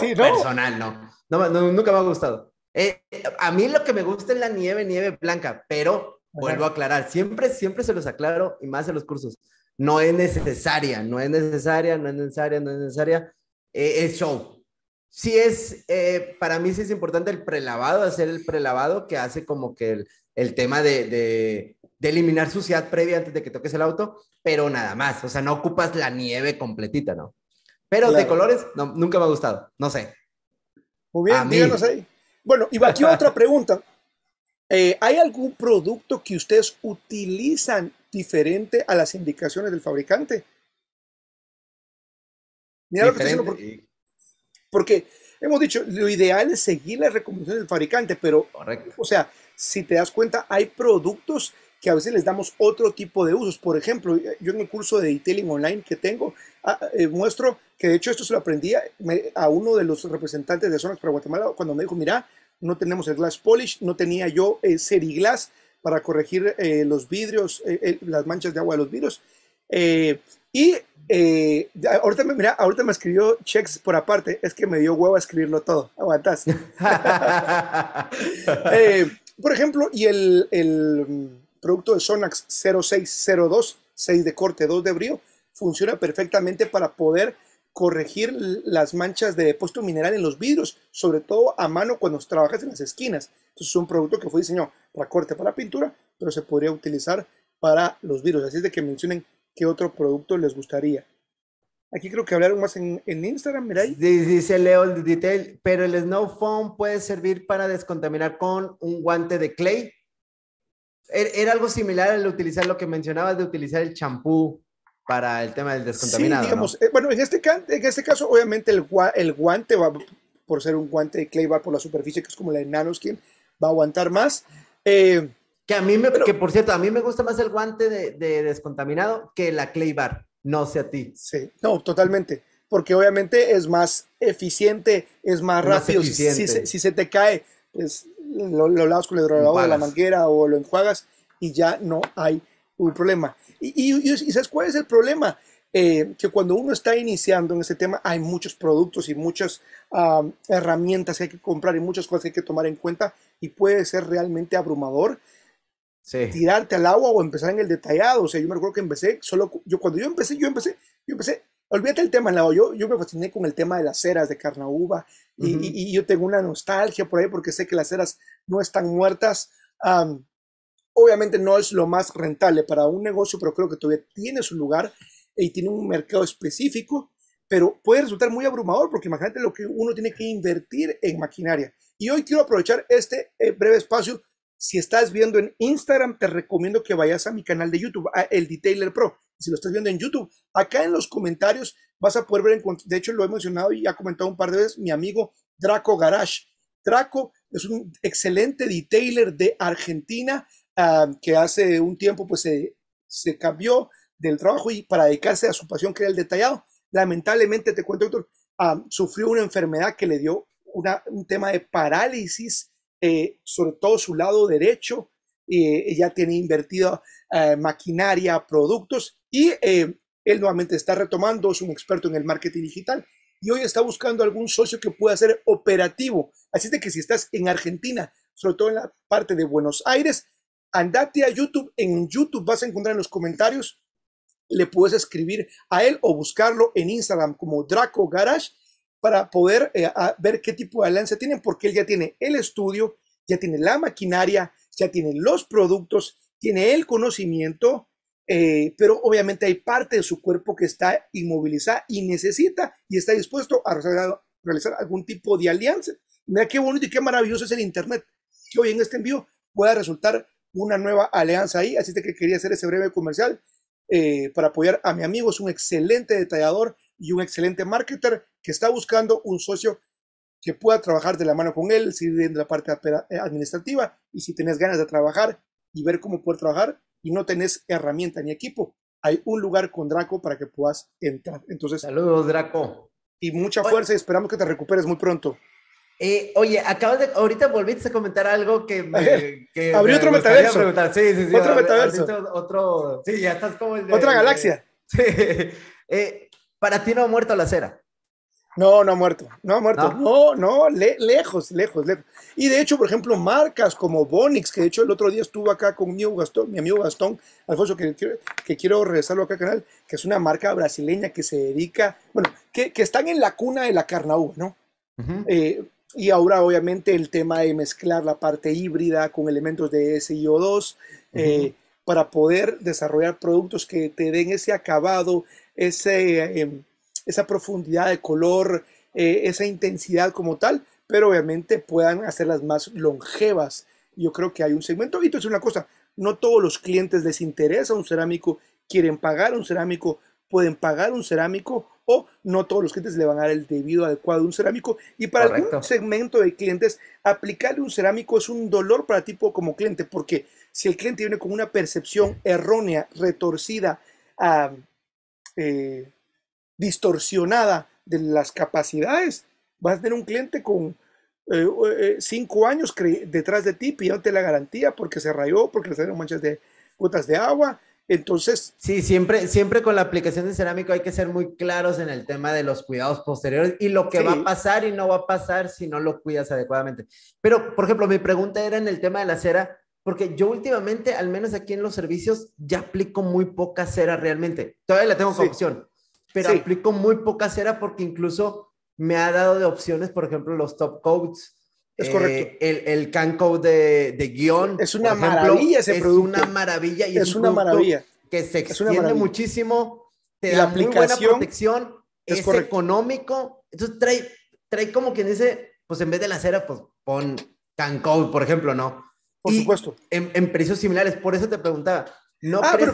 Sí, ¿no? Personal, no. nunca me ha gustado. Eh, a mí lo que me gusta es la nieve, nieve blanca, pero vuelvo a aclarar, siempre, siempre se los aclaro y más en los cursos. No es necesaria, no es necesaria, no es necesaria, no es necesaria. Eh, es show, sí es, eh, para mí sí es importante el prelavado, hacer el prelavado que hace como que el, tema de, eliminar suciedad previa antes de que toques el auto, pero nada más, o sea, no ocupas la nieve completita, ¿no? Pero de colores, nunca me ha gustado, no sé. Muy bien, díganos ahí. Bueno, y aquí otra pregunta. Eh, ¿Hay algún producto que ustedes utilizan diferente a las indicaciones del fabricante? Mira lo que estoy diciendo. Porque hemos dicho, lo ideal es seguir las recomendaciones del fabricante, pero, o sea, si te das cuenta, hay productos que a veces les damos otro tipo de usos. Por ejemplo, eh, yo en el curso de detailing online que tengo, ah, eh, muestro que de hecho esto se lo aprendí a, uno de los representantes de zonas para Guatemala cuando me dijo, mira, no tenemos el glass polish, no tenía yo el eh, seriglass para corregir los vidrios, las manchas de agua de los vidrios. Eh, y eh, ahorita, me, escribió checks por aparte, es que me dio huevo escribirlo todo, aguantas. Eh, por ejemplo, y el, el, producto de Sonax 0602, 6 de corte, 2 de brío, funciona perfectamente para poder corregir las manchas de depósito mineral en los vidrios, sobre todo a mano cuando trabajas en las esquinas. Entonces es un producto que fue diseñado para corte, para pintura, pero se podría utilizar para los vidrios. Así es de que mencionen qué otro producto les gustaría. Aquí creo que hablaron más en, Instagram, mira ahí. Dice Leo el detail, pero el Snow Foam puede servir para descontaminar con un guante de clay. Er, era, algo similar al utilizar lo que mencionabas de utilizar el champú para el tema del descontaminado. Sí, digamos, eh, bueno, en este, en este caso, obviamente, el, guante va, por ser un guante de clay, va por la superficie, que es como la de nanoskin, va a aguantar más. Eh, que a mí me, que por cierto, a mí me gusta más el guante de, descontaminado que la clay bar. No sé a ti. Sí, no, totalmente. Porque obviamente es más eficiente, es más, rápido. Si, se, te cae, pues, lo, lo lavas con el hidrolavado de la manguera o lo enjuagas y ya no hay un problema. Y, ¿sabes cuál es el problema? Eh, que cuando uno está iniciando en este tema hay muchos productos y muchas ah, herramientas que hay que comprar y muchas cosas que hay que tomar en cuenta y puede ser realmente abrumador tirarte al agua o empezar en el detallado. O sea, yo me acuerdo que empecé solo, yo cuando yo empecé, yo empecé, yo empecé, olvídate el tema, yo, yo me fasciné con el tema de las ceras de Carnauba y, y, yo tengo una nostalgia por ahí porque sé que las ceras no están muertas. obviamente no es lo más rentable para un negocio, pero creo que todavía tiene su lugar y tiene un mercado específico, pero puede resultar muy abrumador porque imagínate lo que uno tiene que invertir en maquinaria. Y hoy quiero aprovechar este eh, breve espacio si estás viendo en Instagram, te recomiendo que vayas a mi canal de YouTube, el Detailer Pro. Si lo estás viendo en YouTube, acá en los comentarios vas a poder ver, de hecho lo he mencionado y ha comentado un par de veces mi amigo Draco Garage. Draco es un excelente detailer de Argentina ah, que hace un tiempo pues se, cambió del trabajo y para dedicarse a su pasión que era el detallado. Lamentablemente, te cuento, doctor, ah, sufrió una enfermedad que le dio un tema de parálisis eh, sobre todo su lado derecho, eh, ella tiene invertido eh, maquinaria, productos y eh, él nuevamente está retomando, es un experto en el marketing digital y hoy está buscando algún socio que pueda ser operativo. Así de que si estás en Argentina, sobre todo en la parte de Buenos Aires, andate a YouTube, en YouTube vas a encontrar en los comentarios, le puedes escribir a él o buscarlo en Instagram como Draco Garage para poder eh, ver qué tipo de alianza tienen, porque él ya tiene el estudio, ya tiene la maquinaria, ya tiene los productos, tiene el conocimiento, eh, pero obviamente hay parte de su cuerpo que está inmovilizada y necesita y está dispuesto a realizar, algún tipo de alianza. Mira qué bonito y qué maravilloso es el Internet, que hoy en este envío pueda resultar una nueva alianza ahí, así que quería hacer ese breve comercial eh, para apoyar a mi amigo, es un excelente detallador y un excelente marketer que está buscando un socio que pueda trabajar de la mano con él, si de la parte eh, administrativa y si tenés ganas de trabajar y ver cómo poder trabajar y no tenés herramienta ni equipo, hay un lugar con Draco para que puedas entrar. Entonces, saludos Draco. Y mucha fuerza y esperamos que te recuperes muy pronto. Eh, oye, acabas de, ahorita volviste a comentar algo que me, otro metaverso. Sí, sí, sí, otro metaverso. sí, ya estás como el Otra galaxia. Eh, para ti no ha muerto la cera. No, no ha muerto, no ha muerto, no, no, lejos, lejos, lejos. Y de hecho, por ejemplo, marcas como Bonix, que de hecho el otro día estuvo acá con mi amigo Gastón, mi amigo Gastón Alfonso, que, quiero regresarlo acá al canal, que es una marca brasileña que se dedica, bueno, que, están en la cuna de la carnaúba, ¿no? Eh, y ahora, obviamente, el tema de mezclar la parte híbrida con elementos de SIO2 eh, para poder desarrollar productos que te den ese acabado, ese, em, esa profundidad de color, eh, esa intensidad como tal, pero obviamente puedan hacerlas más longevas. Yo creo que hay un segmento, y esto es una cosa, no todos los clientes les interesa un cerámico, quieren pagar un cerámico, pueden pagar un cerámico, o no todos los clientes le van a dar el debido adecuado de un cerámico. Y para un algún segmento de clientes, aplicarle un cerámico es un dolor para ti como cliente, porque si el cliente viene con una percepción errónea, retorcida, a, eh, distorsionada de las capacidades, vas a tener un cliente con eh, eh, cinco años detrás de ti pidiéndote la garantía porque se rayó, porque le salieron manchas de gotas de agua. Entonces. Sí, siempre, siempre con la aplicación de cerámico hay que ser muy claros en el tema de los cuidados posteriores y lo que va a pasar y no va a pasar si no lo cuidas adecuadamente. Pero, por ejemplo, mi pregunta era en el tema de la cera, porque yo últimamente, al menos aquí en los servicios, ya aplico muy poca cera realmente. Todavía la tengo como opción pero aplico muy poca cera porque incluso me ha dado de opciones, por ejemplo, los top coats. Es correcto. Eh, el, el can coat de, de guión. Es una maravilla ese es producto. Es una maravilla. Y es, una maravilla. Que se extiende muchísimo, te la da aplicación buena protección, es, económico. Entonces trae, como quien dice, pues en vez de la cera, pues pon can code, por ejemplo, ¿no? Por supuesto. En, precios similares. Por eso te preguntaba, no, pero,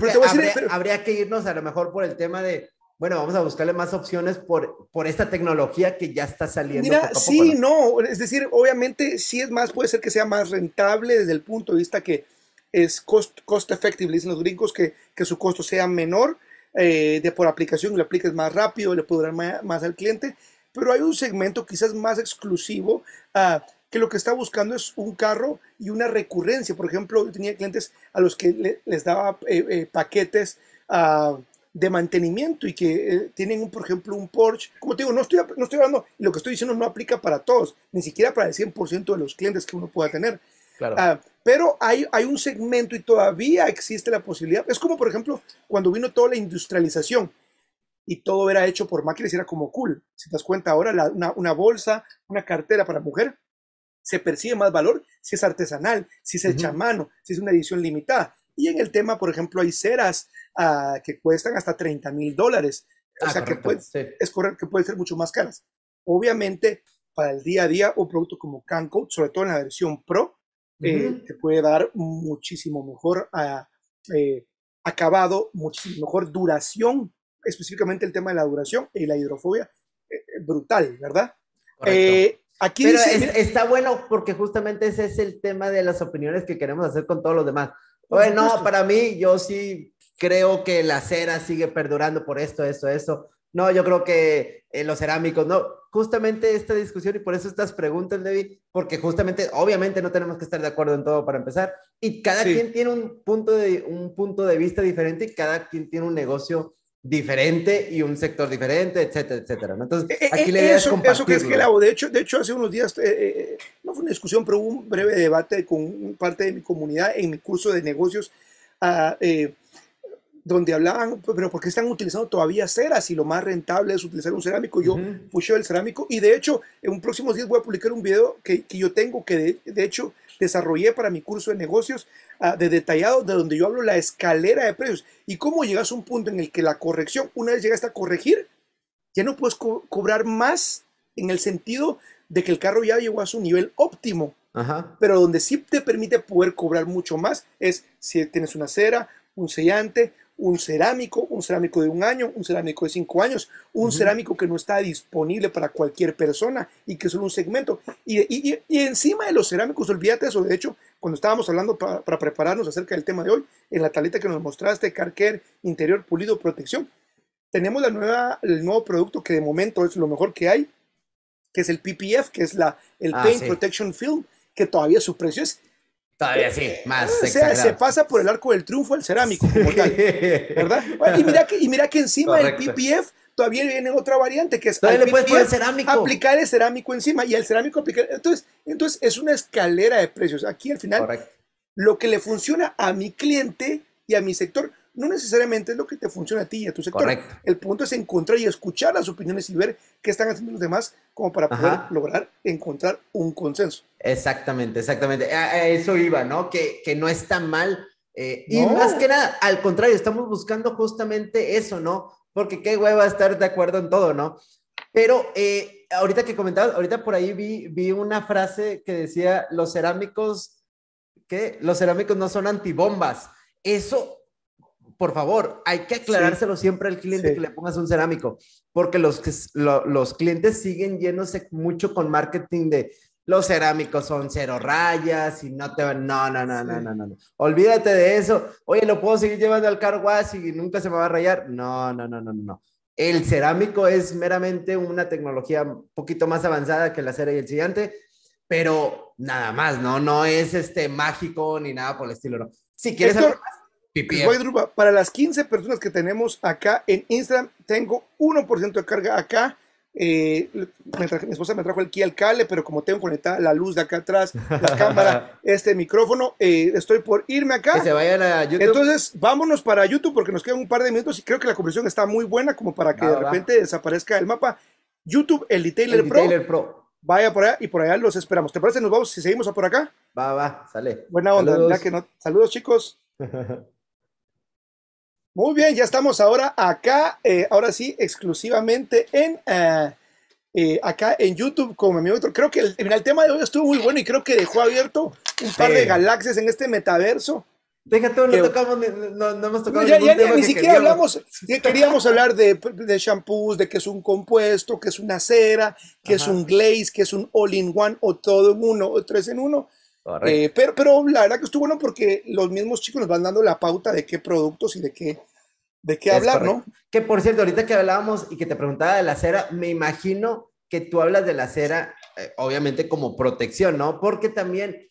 habría, que irnos a lo mejor por el tema de bueno, vamos a buscarle más opciones por, por esta tecnología que ya está saliendo. Mira, sí, ¿no? es decir, obviamente sí es más, puede ser que sea más rentable desde el punto de vista que es cost, effective, dicen los gringos, que, que su costo sea menor eh, de por aplicación, lo apliques más rápido, le puede dar más, al cliente, pero hay un segmento quizás más exclusivo a ah, que lo que está buscando es un carro y una recurrencia. Por ejemplo, yo tenía clientes a los que les daba eh, eh, paquetes. a ah, de mantenimiento y que eh, tienen, un, por ejemplo, un Porsche. Como te digo, no estoy, no estoy hablando, lo que estoy diciendo no aplica para todos, ni siquiera para el 100% de los clientes que uno pueda tener. Ah, pero hay, hay un segmento y todavía existe la posibilidad. Es como, por ejemplo, cuando vino toda la industrialización y todo era hecho por máquinas y era como cool. Si te das cuenta ahora, una, bolsa, una cartera para mujer, se percibe más valor si es artesanal, si es hecha mano, si es una edición limitada. Y en el tema, por ejemplo, hay ceras ah, que cuestan hasta 30 mil dólares. O ah, sea, que puede, es que puede ser mucho más caras. Obviamente, para el día a día, un producto como Canco, sobre todo en la versión Pro, eh, te puede dar muchísimo mejor ah, eh, acabado, muchísimo mejor duración, específicamente el tema de la duración y la hidrofobia, eh, brutal, ¿verdad? Aquí está bueno porque justamente ese es el tema de las opiniones que queremos hacer con todos los demás. Bueno, para mí, yo sí creo que la cera sigue perdurando por esto, esto, eso. No, yo creo que eh, los cerámicos, no, justamente esta discusión y por eso estas preguntas, David, porque justamente, obviamente no tenemos que estar de acuerdo en todo para empezar, y cada quien tiene un punto, de, un punto de vista diferente y cada quien tiene un negocio diferente y un sector diferente, etcétera, etcétera. Entonces, eh, aquí eh, le eso, es Eso que es que De hecho, de hecho, hace unos días, eh, no fue una discusión, pero hubo un breve debate con parte de mi comunidad en mi curso de negocios, ah, donde hablaban, pero ¿por qué están utilizando todavía ceras si lo más rentable es utilizar un cerámico? Yo uh el cerámico y de hecho, en un próximo día voy a publicar un video que, que yo tengo que de, de hecho desarrollé para mi curso de negocios ah, de detallado, de donde yo hablo la escalera de precios y cómo llegas a un punto en el que la corrección, una vez llegaste a corregir, ya no puedes cobrar más en el sentido de que el carro ya llegó a su nivel óptimo. Pero donde sí te permite poder cobrar mucho más es si tienes una cera, un sellante, un cerámico, un cerámico de un año, un cerámico de cinco años, un cerámico que no está disponible para cualquier persona y que es solo un segmento. Y, encima de los cerámicos, olvídate eso. De hecho, cuando estábamos hablando para, prepararnos acerca del tema de hoy, en la tableta que nos mostraste, Carker, interior pulido, protección, tenemos la nueva, el nuevo producto que de momento es lo mejor que hay, que es el PPF, que es la, el ah, Paint Protection Film, que todavía su precio es Todavía sí, eh, más. O sea, se pasa por el arco del triunfo el cerámico, ¿Verdad? y, mira que, encima del el PPF todavía viene otra variante que es aplicar el cerámico encima y el cerámico aplicar. Entonces, entonces es una escalera de precios. Aquí al final, lo que le funciona a mi cliente y a mi sector no necesariamente es lo que te funciona a ti y a tu sector. Correcto. El punto es encontrar y escuchar las opiniones y ver qué están haciendo los demás como para poder lograr encontrar un consenso. Exactamente, exactamente. A eso iba, ¿no? Que, que no está mal. Eh, y más que nada, al contrario, estamos buscando justamente eso, ¿no? Porque qué hueva estar de acuerdo en todo, ¿no? Pero eh, ahorita que comentabas, ahorita por ahí vi, vi una frase que decía, los cerámicos, que los cerámicos no son antibombas. Eso por favor, hay que aclarárselo siempre al cliente que le pongas un cerámico, porque los, los clientes siguen yéndose mucho con marketing de los cerámicos son cero rayas y no te van, no, no, no, no, no, no, olvídate de eso, oye, lo puedo seguir llevando al car y nunca se me va a rayar, no, no, no, no, no. El cerámico es meramente una tecnología un poquito más avanzada que la cera y el sillante, pero nada más, ¿no? No es este mágico ni nada por el estilo, ¿no? Si quieres saber más, pues, para las 15 personas que tenemos acá en Instagram, tengo 1% de carga acá. Eh, mi esposa me trajo aquí al cable, pero como tengo conectada la luz de acá atrás, la cámara, este micrófono, eh, estoy por irme acá. Que se vayan a YouTube. Entonces, vámonos para YouTube porque nos quedan un par de minutos y creo que la conversión está muy buena como para que de repente desaparezca el mapa. YouTube, el Detailer, Detailer Pro. Vaya por allá y por allá los esperamos. ¿Te parece? Nos vamos si seguimos por acá. Va, va, sale. Buena onda, Saludos, chicos. Muy bien, ya estamos ahora acá, eh, ahora sí, exclusivamente en eh, eh, acá en YouTube con mi amigo Creo que el, el, tema de hoy estuvo muy bueno y creo que dejó abierto un par de galaxias en este metaverso. Déjate, no tocamos, no, no, hemos tocado. Ya, ni siquiera queríamos. hablamos, queríamos hablar de, shampoos, de que es un compuesto, que es una cera, que es un glaze, que es un all-in-one o todo en uno o tres en uno. Eh, pero, pero la verdad que estuvo bueno porque los mismos chicos nos van dando la pauta de qué productos y de qué, de qué hablar, ¿no? Que por cierto, ahorita que hablábamos y que te preguntaba de la cera, me imagino que tú hablas de la cera, eh, obviamente como protección, ¿no? Porque también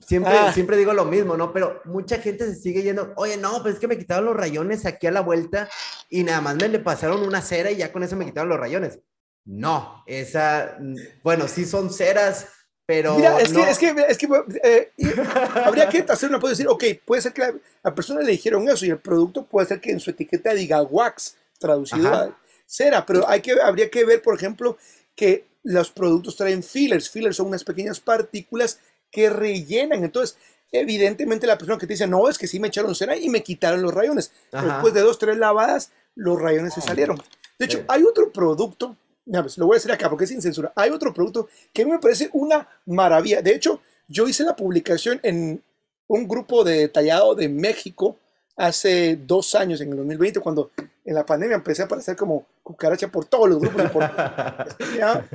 Siempre, ah. siempre digo lo mismo, ¿no? Pero mucha gente se sigue yendo, oye, no, pues es que me quitaron los rayones aquí a la vuelta y nada más me le pasaron una cera y ya con eso me quitaron los rayones. No, esa, mm, bueno, sí son ceras pero mira, es, que, es que, es que eh, habría que hacer una puede decir, ok, puede ser que la, la, persona le dijeron eso y el producto puede ser que en su etiqueta diga wax, traducido a cera, pero hay que, habría que ver, por ejemplo, que los productos traen fillers. Fillers son unas pequeñas partículas que rellenan. Entonces, evidentemente la persona que te dice, no, es que sí me echaron cera y me quitaron los rayones. Después de dos, tres lavadas, los rayones se ah. salieron. De hecho, hay otro producto pues lo voy a decir acá porque es sin censura. Hay otro producto que me parece una maravilla. De hecho, yo hice la publicación en un grupo de detallado de México hace dos años, en el 2020, cuando en la pandemia empecé a aparecer como cucaracha por todos los grupos.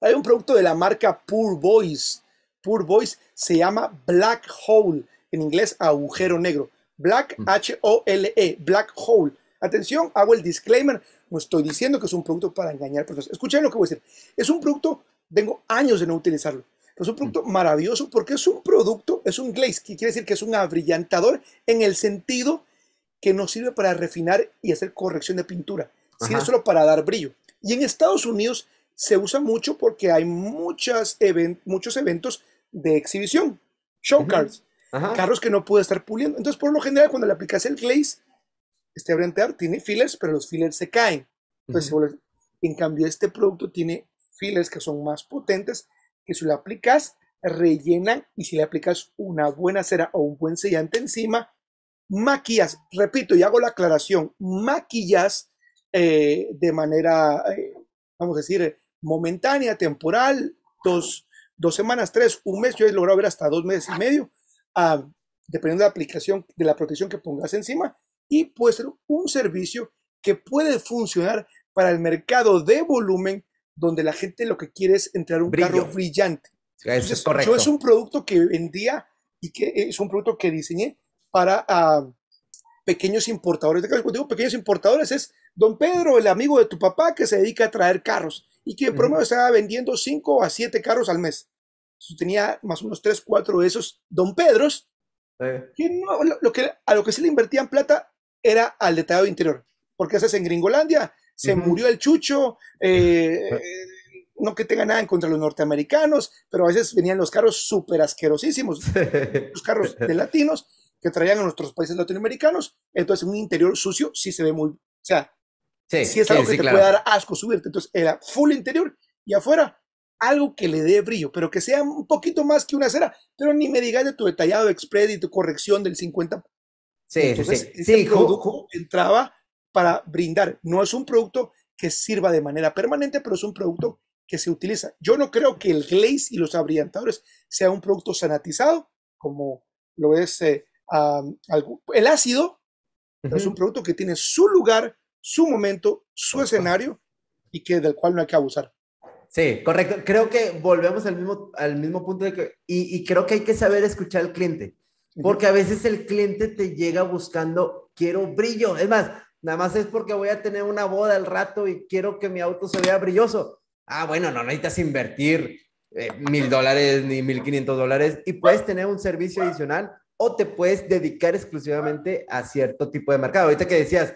Hay un producto de la marca Poor Boys. Poor Boys se llama Black Hole, en inglés agujero negro. Black mm. H-O-L-E, Black Hole. Atención, hago el disclaimer, no estoy diciendo que es un producto para engañar personas. Escuchen lo que voy a decir. Es un producto, vengo años de no utilizarlo, es un producto mm. maravilloso porque es un producto, es un glaze, que quiere decir que es un abrillantador en el sentido que nos sirve para refinar y hacer corrección de pintura. sino solo para dar brillo. Y en Estados Unidos se usa mucho porque hay muchas muchos eventos de exhibición, show cards, carros que no puede estar puliendo. Entonces, por lo general, cuando le aplicas el glaze, este Brentard tiene fillers, pero los fillers se caen. en cambio, este producto tiene fillers que son más potentes, que si lo aplicas, rellenan y si le aplicas una buena cera o un buen sellante encima, maquillas, repito y hago la aclaración, maquillas eh, de manera, eh, vamos a decir, momentánea, temporal, dos, semanas, tres, un mes, yo he logrado ver hasta dos meses y medio, ah, dependiendo de la aplicación, de la protección que pongas encima, y puede ser un servicio que puede funcionar para el mercado de volumen donde la gente lo que quiere es entrar un carro brillante. Eso es correcto. Yo es un producto que vendía y que eh, es un producto que diseñé para ah, pequeños importadores de Cuando digo pequeños importadores es don Pedro, el amigo de tu papá que se dedica a traer carros y que en promedio estaba vendiendo 5 a 7 carros al mes. tenía más o menos 3, 4 de esos don Pedros. que que, a lo que se le invertían plata era al detallado interior. Porque es en Gringolandia, se murió el chucho, eh, eh, no que tenga nada en contra de los norteamericanos, pero a veces venían los carros súper asquerosísimos, los carros de latinos que traían a nuestros países latinoamericanos, entonces un interior sucio sí se ve muy, o sea, sí, es algo que te puede dar asco subirte, entonces era full interior y afuera algo que le dé brillo, pero que sea un poquito más que una cera, pero ni me digas de tu detallado express y tu corrección del 50 Sí, Entonces, sí, producto entraba para brindar. No es un producto que sirva de manera permanente, pero es un producto que se utiliza. Yo no creo que el glaze y los abrillantadores sea un producto sanatizado, como lo es eh, el ácido, es un producto que tiene su lugar, su momento, su escenario y que del cual no hay que abusar. Sí, correcto. Creo que volvemos al mismo, al mismo punto de que, y creo que hay que saber escuchar al cliente. Porque a veces el cliente te llega buscando, quiero brillo. Es más, nada más es porque voy a tener una boda al rato y quiero que mi auto se vea brilloso. Ah, bueno, no necesitas invertir eh, mil dólares ni mil quinientos dólares y puedes tener un servicio adicional o te puedes dedicar exclusivamente a cierto tipo de mercado. Ahorita que decías,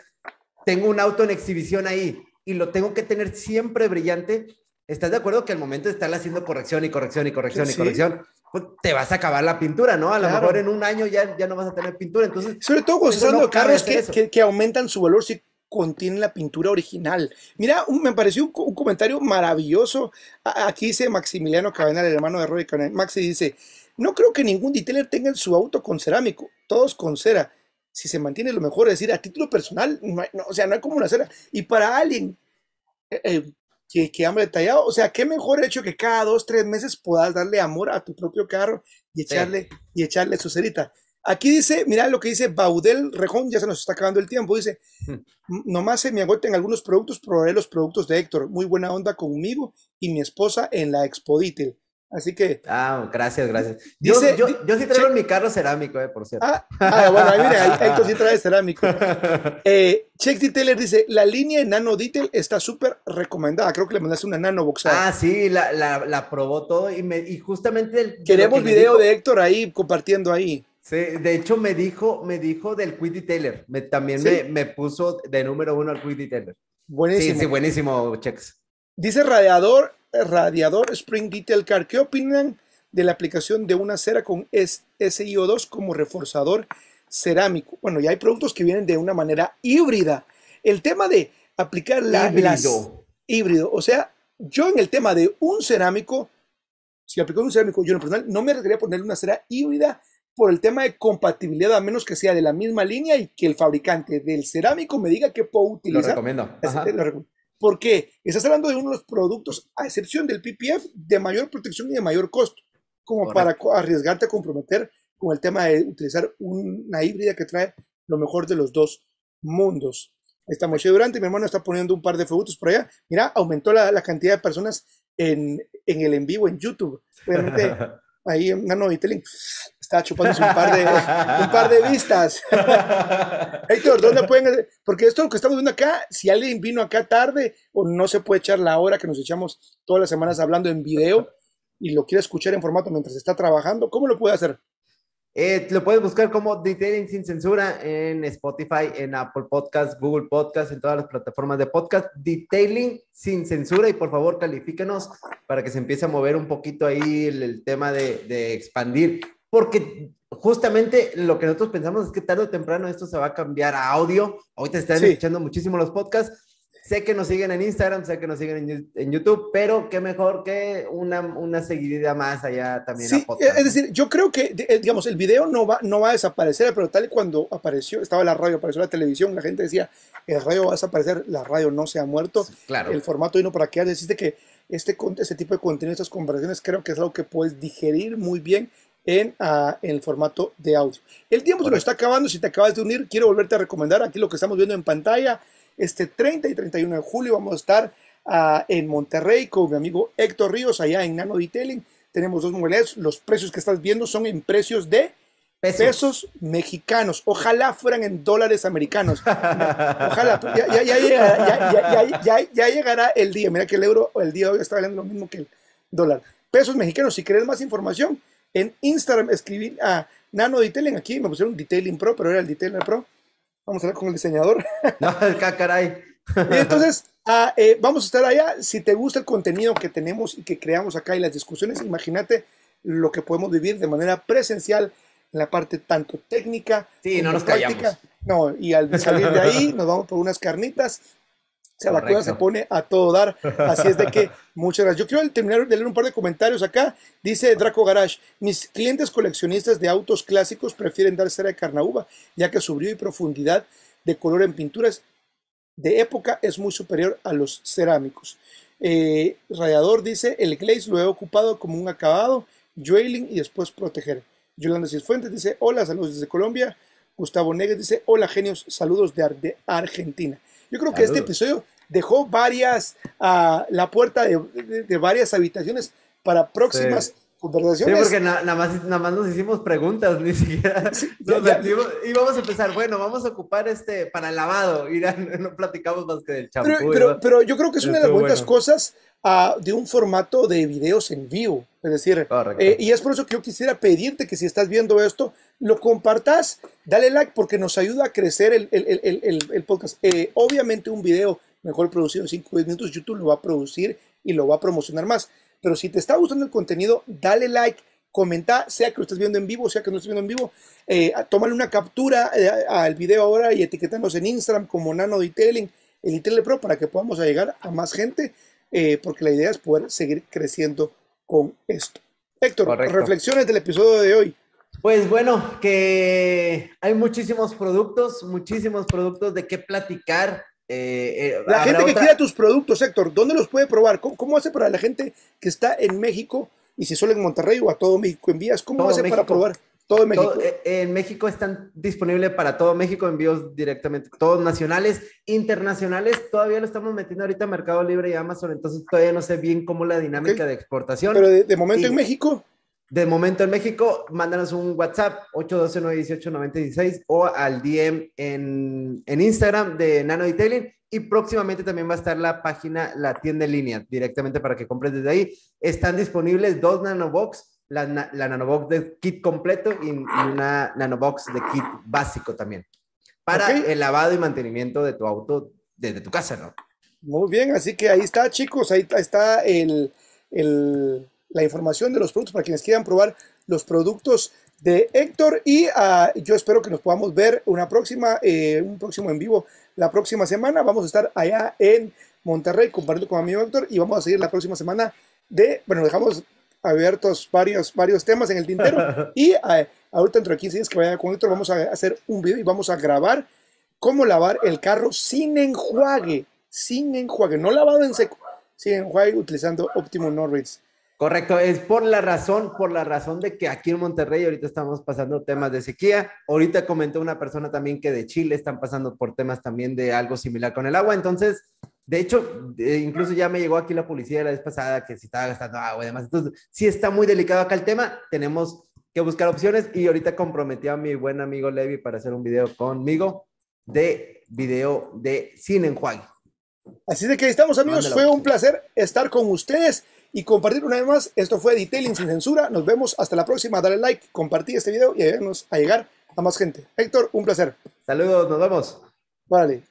tengo un auto en exhibición ahí y lo tengo que tener siempre brillante, ¿estás de acuerdo que al momento de haciendo corrección y corrección y corrección y corrección, pues, te vas a acabar la pintura, ¿no? A lo mejor en un año ya, ya no vas a tener pintura. Entonces, Sobre todo pues, usando carros que, aumentan su valor si contienen la pintura original. Mira, me pareció un, comentario maravilloso. Aquí dice Maximiliano Cabenal, el hermano de Rory Cabenal. Maxi dice, no creo que ningún detailer tenga su auto con cerámico, todos con cera. Si se mantiene lo mejor, es decir, a título personal, no o sea, no hay como una cera. Y para alguien eh, eh, que, que detallados. O sea, qué mejor hecho que cada dos, tres meses puedas darle amor a tu propio carro y echarle, y echarle su cerita. Aquí dice, mira lo que dice Baudel Rejón, ya se nos está acabando el tiempo, dice, hmm. nomás se me agoten algunos productos, probaré los productos de Héctor, muy buena onda conmigo y mi esposa en la Expo Así que. Ah, gracias, gracias. Dice, yo, yo, sí traigo mi carro cerámico, eh, por cierto. Ah, ah bueno, ahí, mire, ahí, sí trae cerámico. Eh, Check Detailer dice: La línea de Nano Detail está súper recomendada. Creo que le mandaste una Nano Box. Ah, sí, la, la, la probó todo y, me, justamente. El, Queremos video de Héctor ahí compartiendo ahí. Sí, de hecho me dijo, me dijo del Quick Taylor. también me, puso de número uno al Quick Taylor. Buenísimo. Sí, sí, buenísimo, Chex. Dice Radiador, Radiador Spring Detail Car. ¿Qué opinan de la aplicación de una cera con SIO2 como reforzador cerámico? Bueno, ya hay productos que vienen de una manera híbrida. El tema de aplicar la, híbrido. híbrido, o sea, yo en el tema de un cerámico, si aplico un cerámico, yo en personal no me requería poner una cera híbrida por el tema de compatibilidad, a menos que sea de la misma línea y que el fabricante del cerámico me diga que puedo utilizar. Lo recomiendo porque estás hablando de uno de los productos, a excepción del PPF, de mayor protección y de mayor costo, como para arriesgarte a comprometer con el tema de utilizar una híbrida que trae lo mejor de los dos mundos. Estamos durante, mi hermano está poniendo un par de fotos por allá. Mira, aumentó la, cantidad de personas en, el en vivo en YouTube. Realmente, ahí en Nano está chupándose un par de, un par de vistas. Héctor, ¿dónde pueden...? Porque esto que estamos viendo acá, si alguien vino acá tarde o no se puede echar la hora que nos echamos todas las semanas hablando en video y lo quiere escuchar en formato mientras está trabajando, ¿cómo lo puede hacer? Eh, lo puedes buscar como Detailing Sin Censura en Spotify, en Apple Podcast, Google Podcast, en todas las plataformas de podcast. Detailing Sin Censura y por favor califíquenos para que se empiece a mover un poquito ahí el, tema de, de, expandir porque justamente lo que nosotros pensamos es que tarde o temprano esto se va a cambiar a audio. Ahorita están escuchando muchísimo los podcasts. Sé que nos siguen en Instagram, sé que nos siguen en, YouTube, pero qué mejor que una, una seguidilla más allá también. Sí, es decir, yo creo que, eh, digamos, el video no va, no va a desaparecer, pero tal y cuando apareció, estaba la radio, apareció la televisión, la gente decía, el radio va a desaparecer, la radio no se ha muerto, claro. el formato vino para quedar, deciste que este, este tipo de contenido, estas conversaciones, creo que es algo que puedes digerir muy bien Ah, en, el formato de audio. El tiempo se nos está acabando, si te acabas de unir, quiero volverte a recomendar aquí lo que estamos viendo en pantalla. Este 30 y 31 de julio vamos a estar ah, en Monterrey con mi amigo Héctor Ríos, allá en Nano Detailing. Tenemos dos modelos. los precios que estás viendo son en precios de pesos, mexicanos. Ojalá fueran en dólares americanos. Ojalá, ya, ya, llegará el día. Mira que el euro, el día de hoy está valiendo lo mismo que el dólar. Pesos mexicanos, si querés más información, en Instagram escribí a Nano Detailing aquí, me pusieron Detailing Pro, pero era el Detailing Pro. Vamos a hablar con el diseñador. No, caray. Entonces, ah, eh, vamos a estar allá. Si te gusta el contenido que tenemos y que creamos acá y las discusiones, imagínate lo que podemos vivir de manera presencial en la parte tanto técnica, sí, no nos práctica. Callamos. No, y al salir de ahí nos vamos por unas carnitas o sea, la cosa se pone a todo dar. Así es de que muchas gracias. Yo quiero terminar de leer un par de comentarios acá. Dice Draco Garage, mis clientes coleccionistas de autos clásicos prefieren dar cera de carnauba, ya que su brillo y profundidad de color en pinturas de época es muy superior a los cerámicos. Eh, Radiador dice, el glaze lo he ocupado como un acabado, drilling y después proteger. Yolanda Cisfuentes dice, hola, saludos desde Colombia. Gustavo Negues dice, hola genios, saludos de Argentina. Yo creo que este episodio dejó varias, ah, la puerta de, varias habitaciones para próximas conversaciones. Sí, porque nada, más, nada más nos hicimos preguntas, ni siquiera. Y vamos a empezar, bueno, vamos a ocupar este para el lavado, y no platicamos más que del champú. Pero, pero, yo creo que es una de las buenas cosas ah, de un formato de videos en vivo. Es decir, eh, y es por eso que yo quisiera pedirte que si estás viendo esto, lo compartas, dale like porque nos ayuda a crecer el, podcast. Eh, obviamente un video mejor producido en 5 minutos, YouTube lo va a producir y lo va a promocionar más. Pero si te está gustando el contenido, dale like, comenta, sea que lo estés viendo en vivo, sea que no estés viendo en vivo, eh, tómale una captura eh, al video ahora y etiquétanos en Instagram como Nano Detailing, el Intel Pro, para que podamos llegar a más gente, eh, porque la idea es poder seguir creciendo con esto. Héctor, reflexiones del episodio de hoy. Pues bueno, que hay muchísimos productos, muchísimos productos de qué platicar. Eh, eh, la gente que quiera tus productos, Héctor, ¿dónde los puede probar? ¿Cómo, hace para la gente que está en México y si suele en Monterrey o a todo México envías? ¿Cómo hace para probar? Todo México. Eh, en México están disponibles para todo México envíos directamente, todos nacionales, internacionales. Todavía lo estamos metiendo ahorita a Mercado Libre y Amazon, entonces todavía no sé bien cómo la dinámica de exportación. Pero de, momento en México. De momento en México, mándanos un WhatsApp 812 918 96 o al DM en, en Instagram de Nano Detailing y próximamente también va a estar la página, la tienda en línea, directamente para que compres desde ahí. Están disponibles dos nanobox, la, la nanobox de kit completo y, una una nanobox de kit básico también, para el lavado y mantenimiento de tu auto desde tu casa, ¿no? Muy bien, así que ahí está, chicos, ahí está el, el la información de los productos para quienes quieran probar los productos de Héctor y ah, yo espero que nos podamos ver una próxima, eh, un próximo en vivo la próxima semana. Vamos a estar allá en Monterrey compartiendo con mi amigo Héctor y vamos a seguir la próxima semana de, bueno, dejamos abiertos varios, varios temas en el tintero y ah, ahorita dentro de 15 días que vaya con Héctor vamos a hacer un video y vamos a grabar cómo lavar el carro sin enjuague, sin enjuague, no lavado en seco, sin enjuague utilizando Optimum No Correcto, es por la razón, por la razón de que aquí en Monterrey ahorita estamos pasando temas de sequía. Ahorita comentó una persona también que de Chile están pasando por temas también de algo similar con el agua. Entonces, de hecho, incluso ya me llegó aquí la policía la vez pasada que si estaba gastando agua y demás. Entonces, sí está muy delicado acá el tema. Tenemos que buscar opciones y ahorita comprometí a mi buen amigo Levi para hacer un video conmigo de video de sin enjuague. Así de que estamos amigos, fue un pues. placer estar con ustedes y compartir una vez más. Esto fue Detailing sin censura. Nos vemos hasta la próxima. Dale like, compartí este video y ayúdanos a llegar a más gente. Héctor, un placer. Saludos, nos vemos. Vale.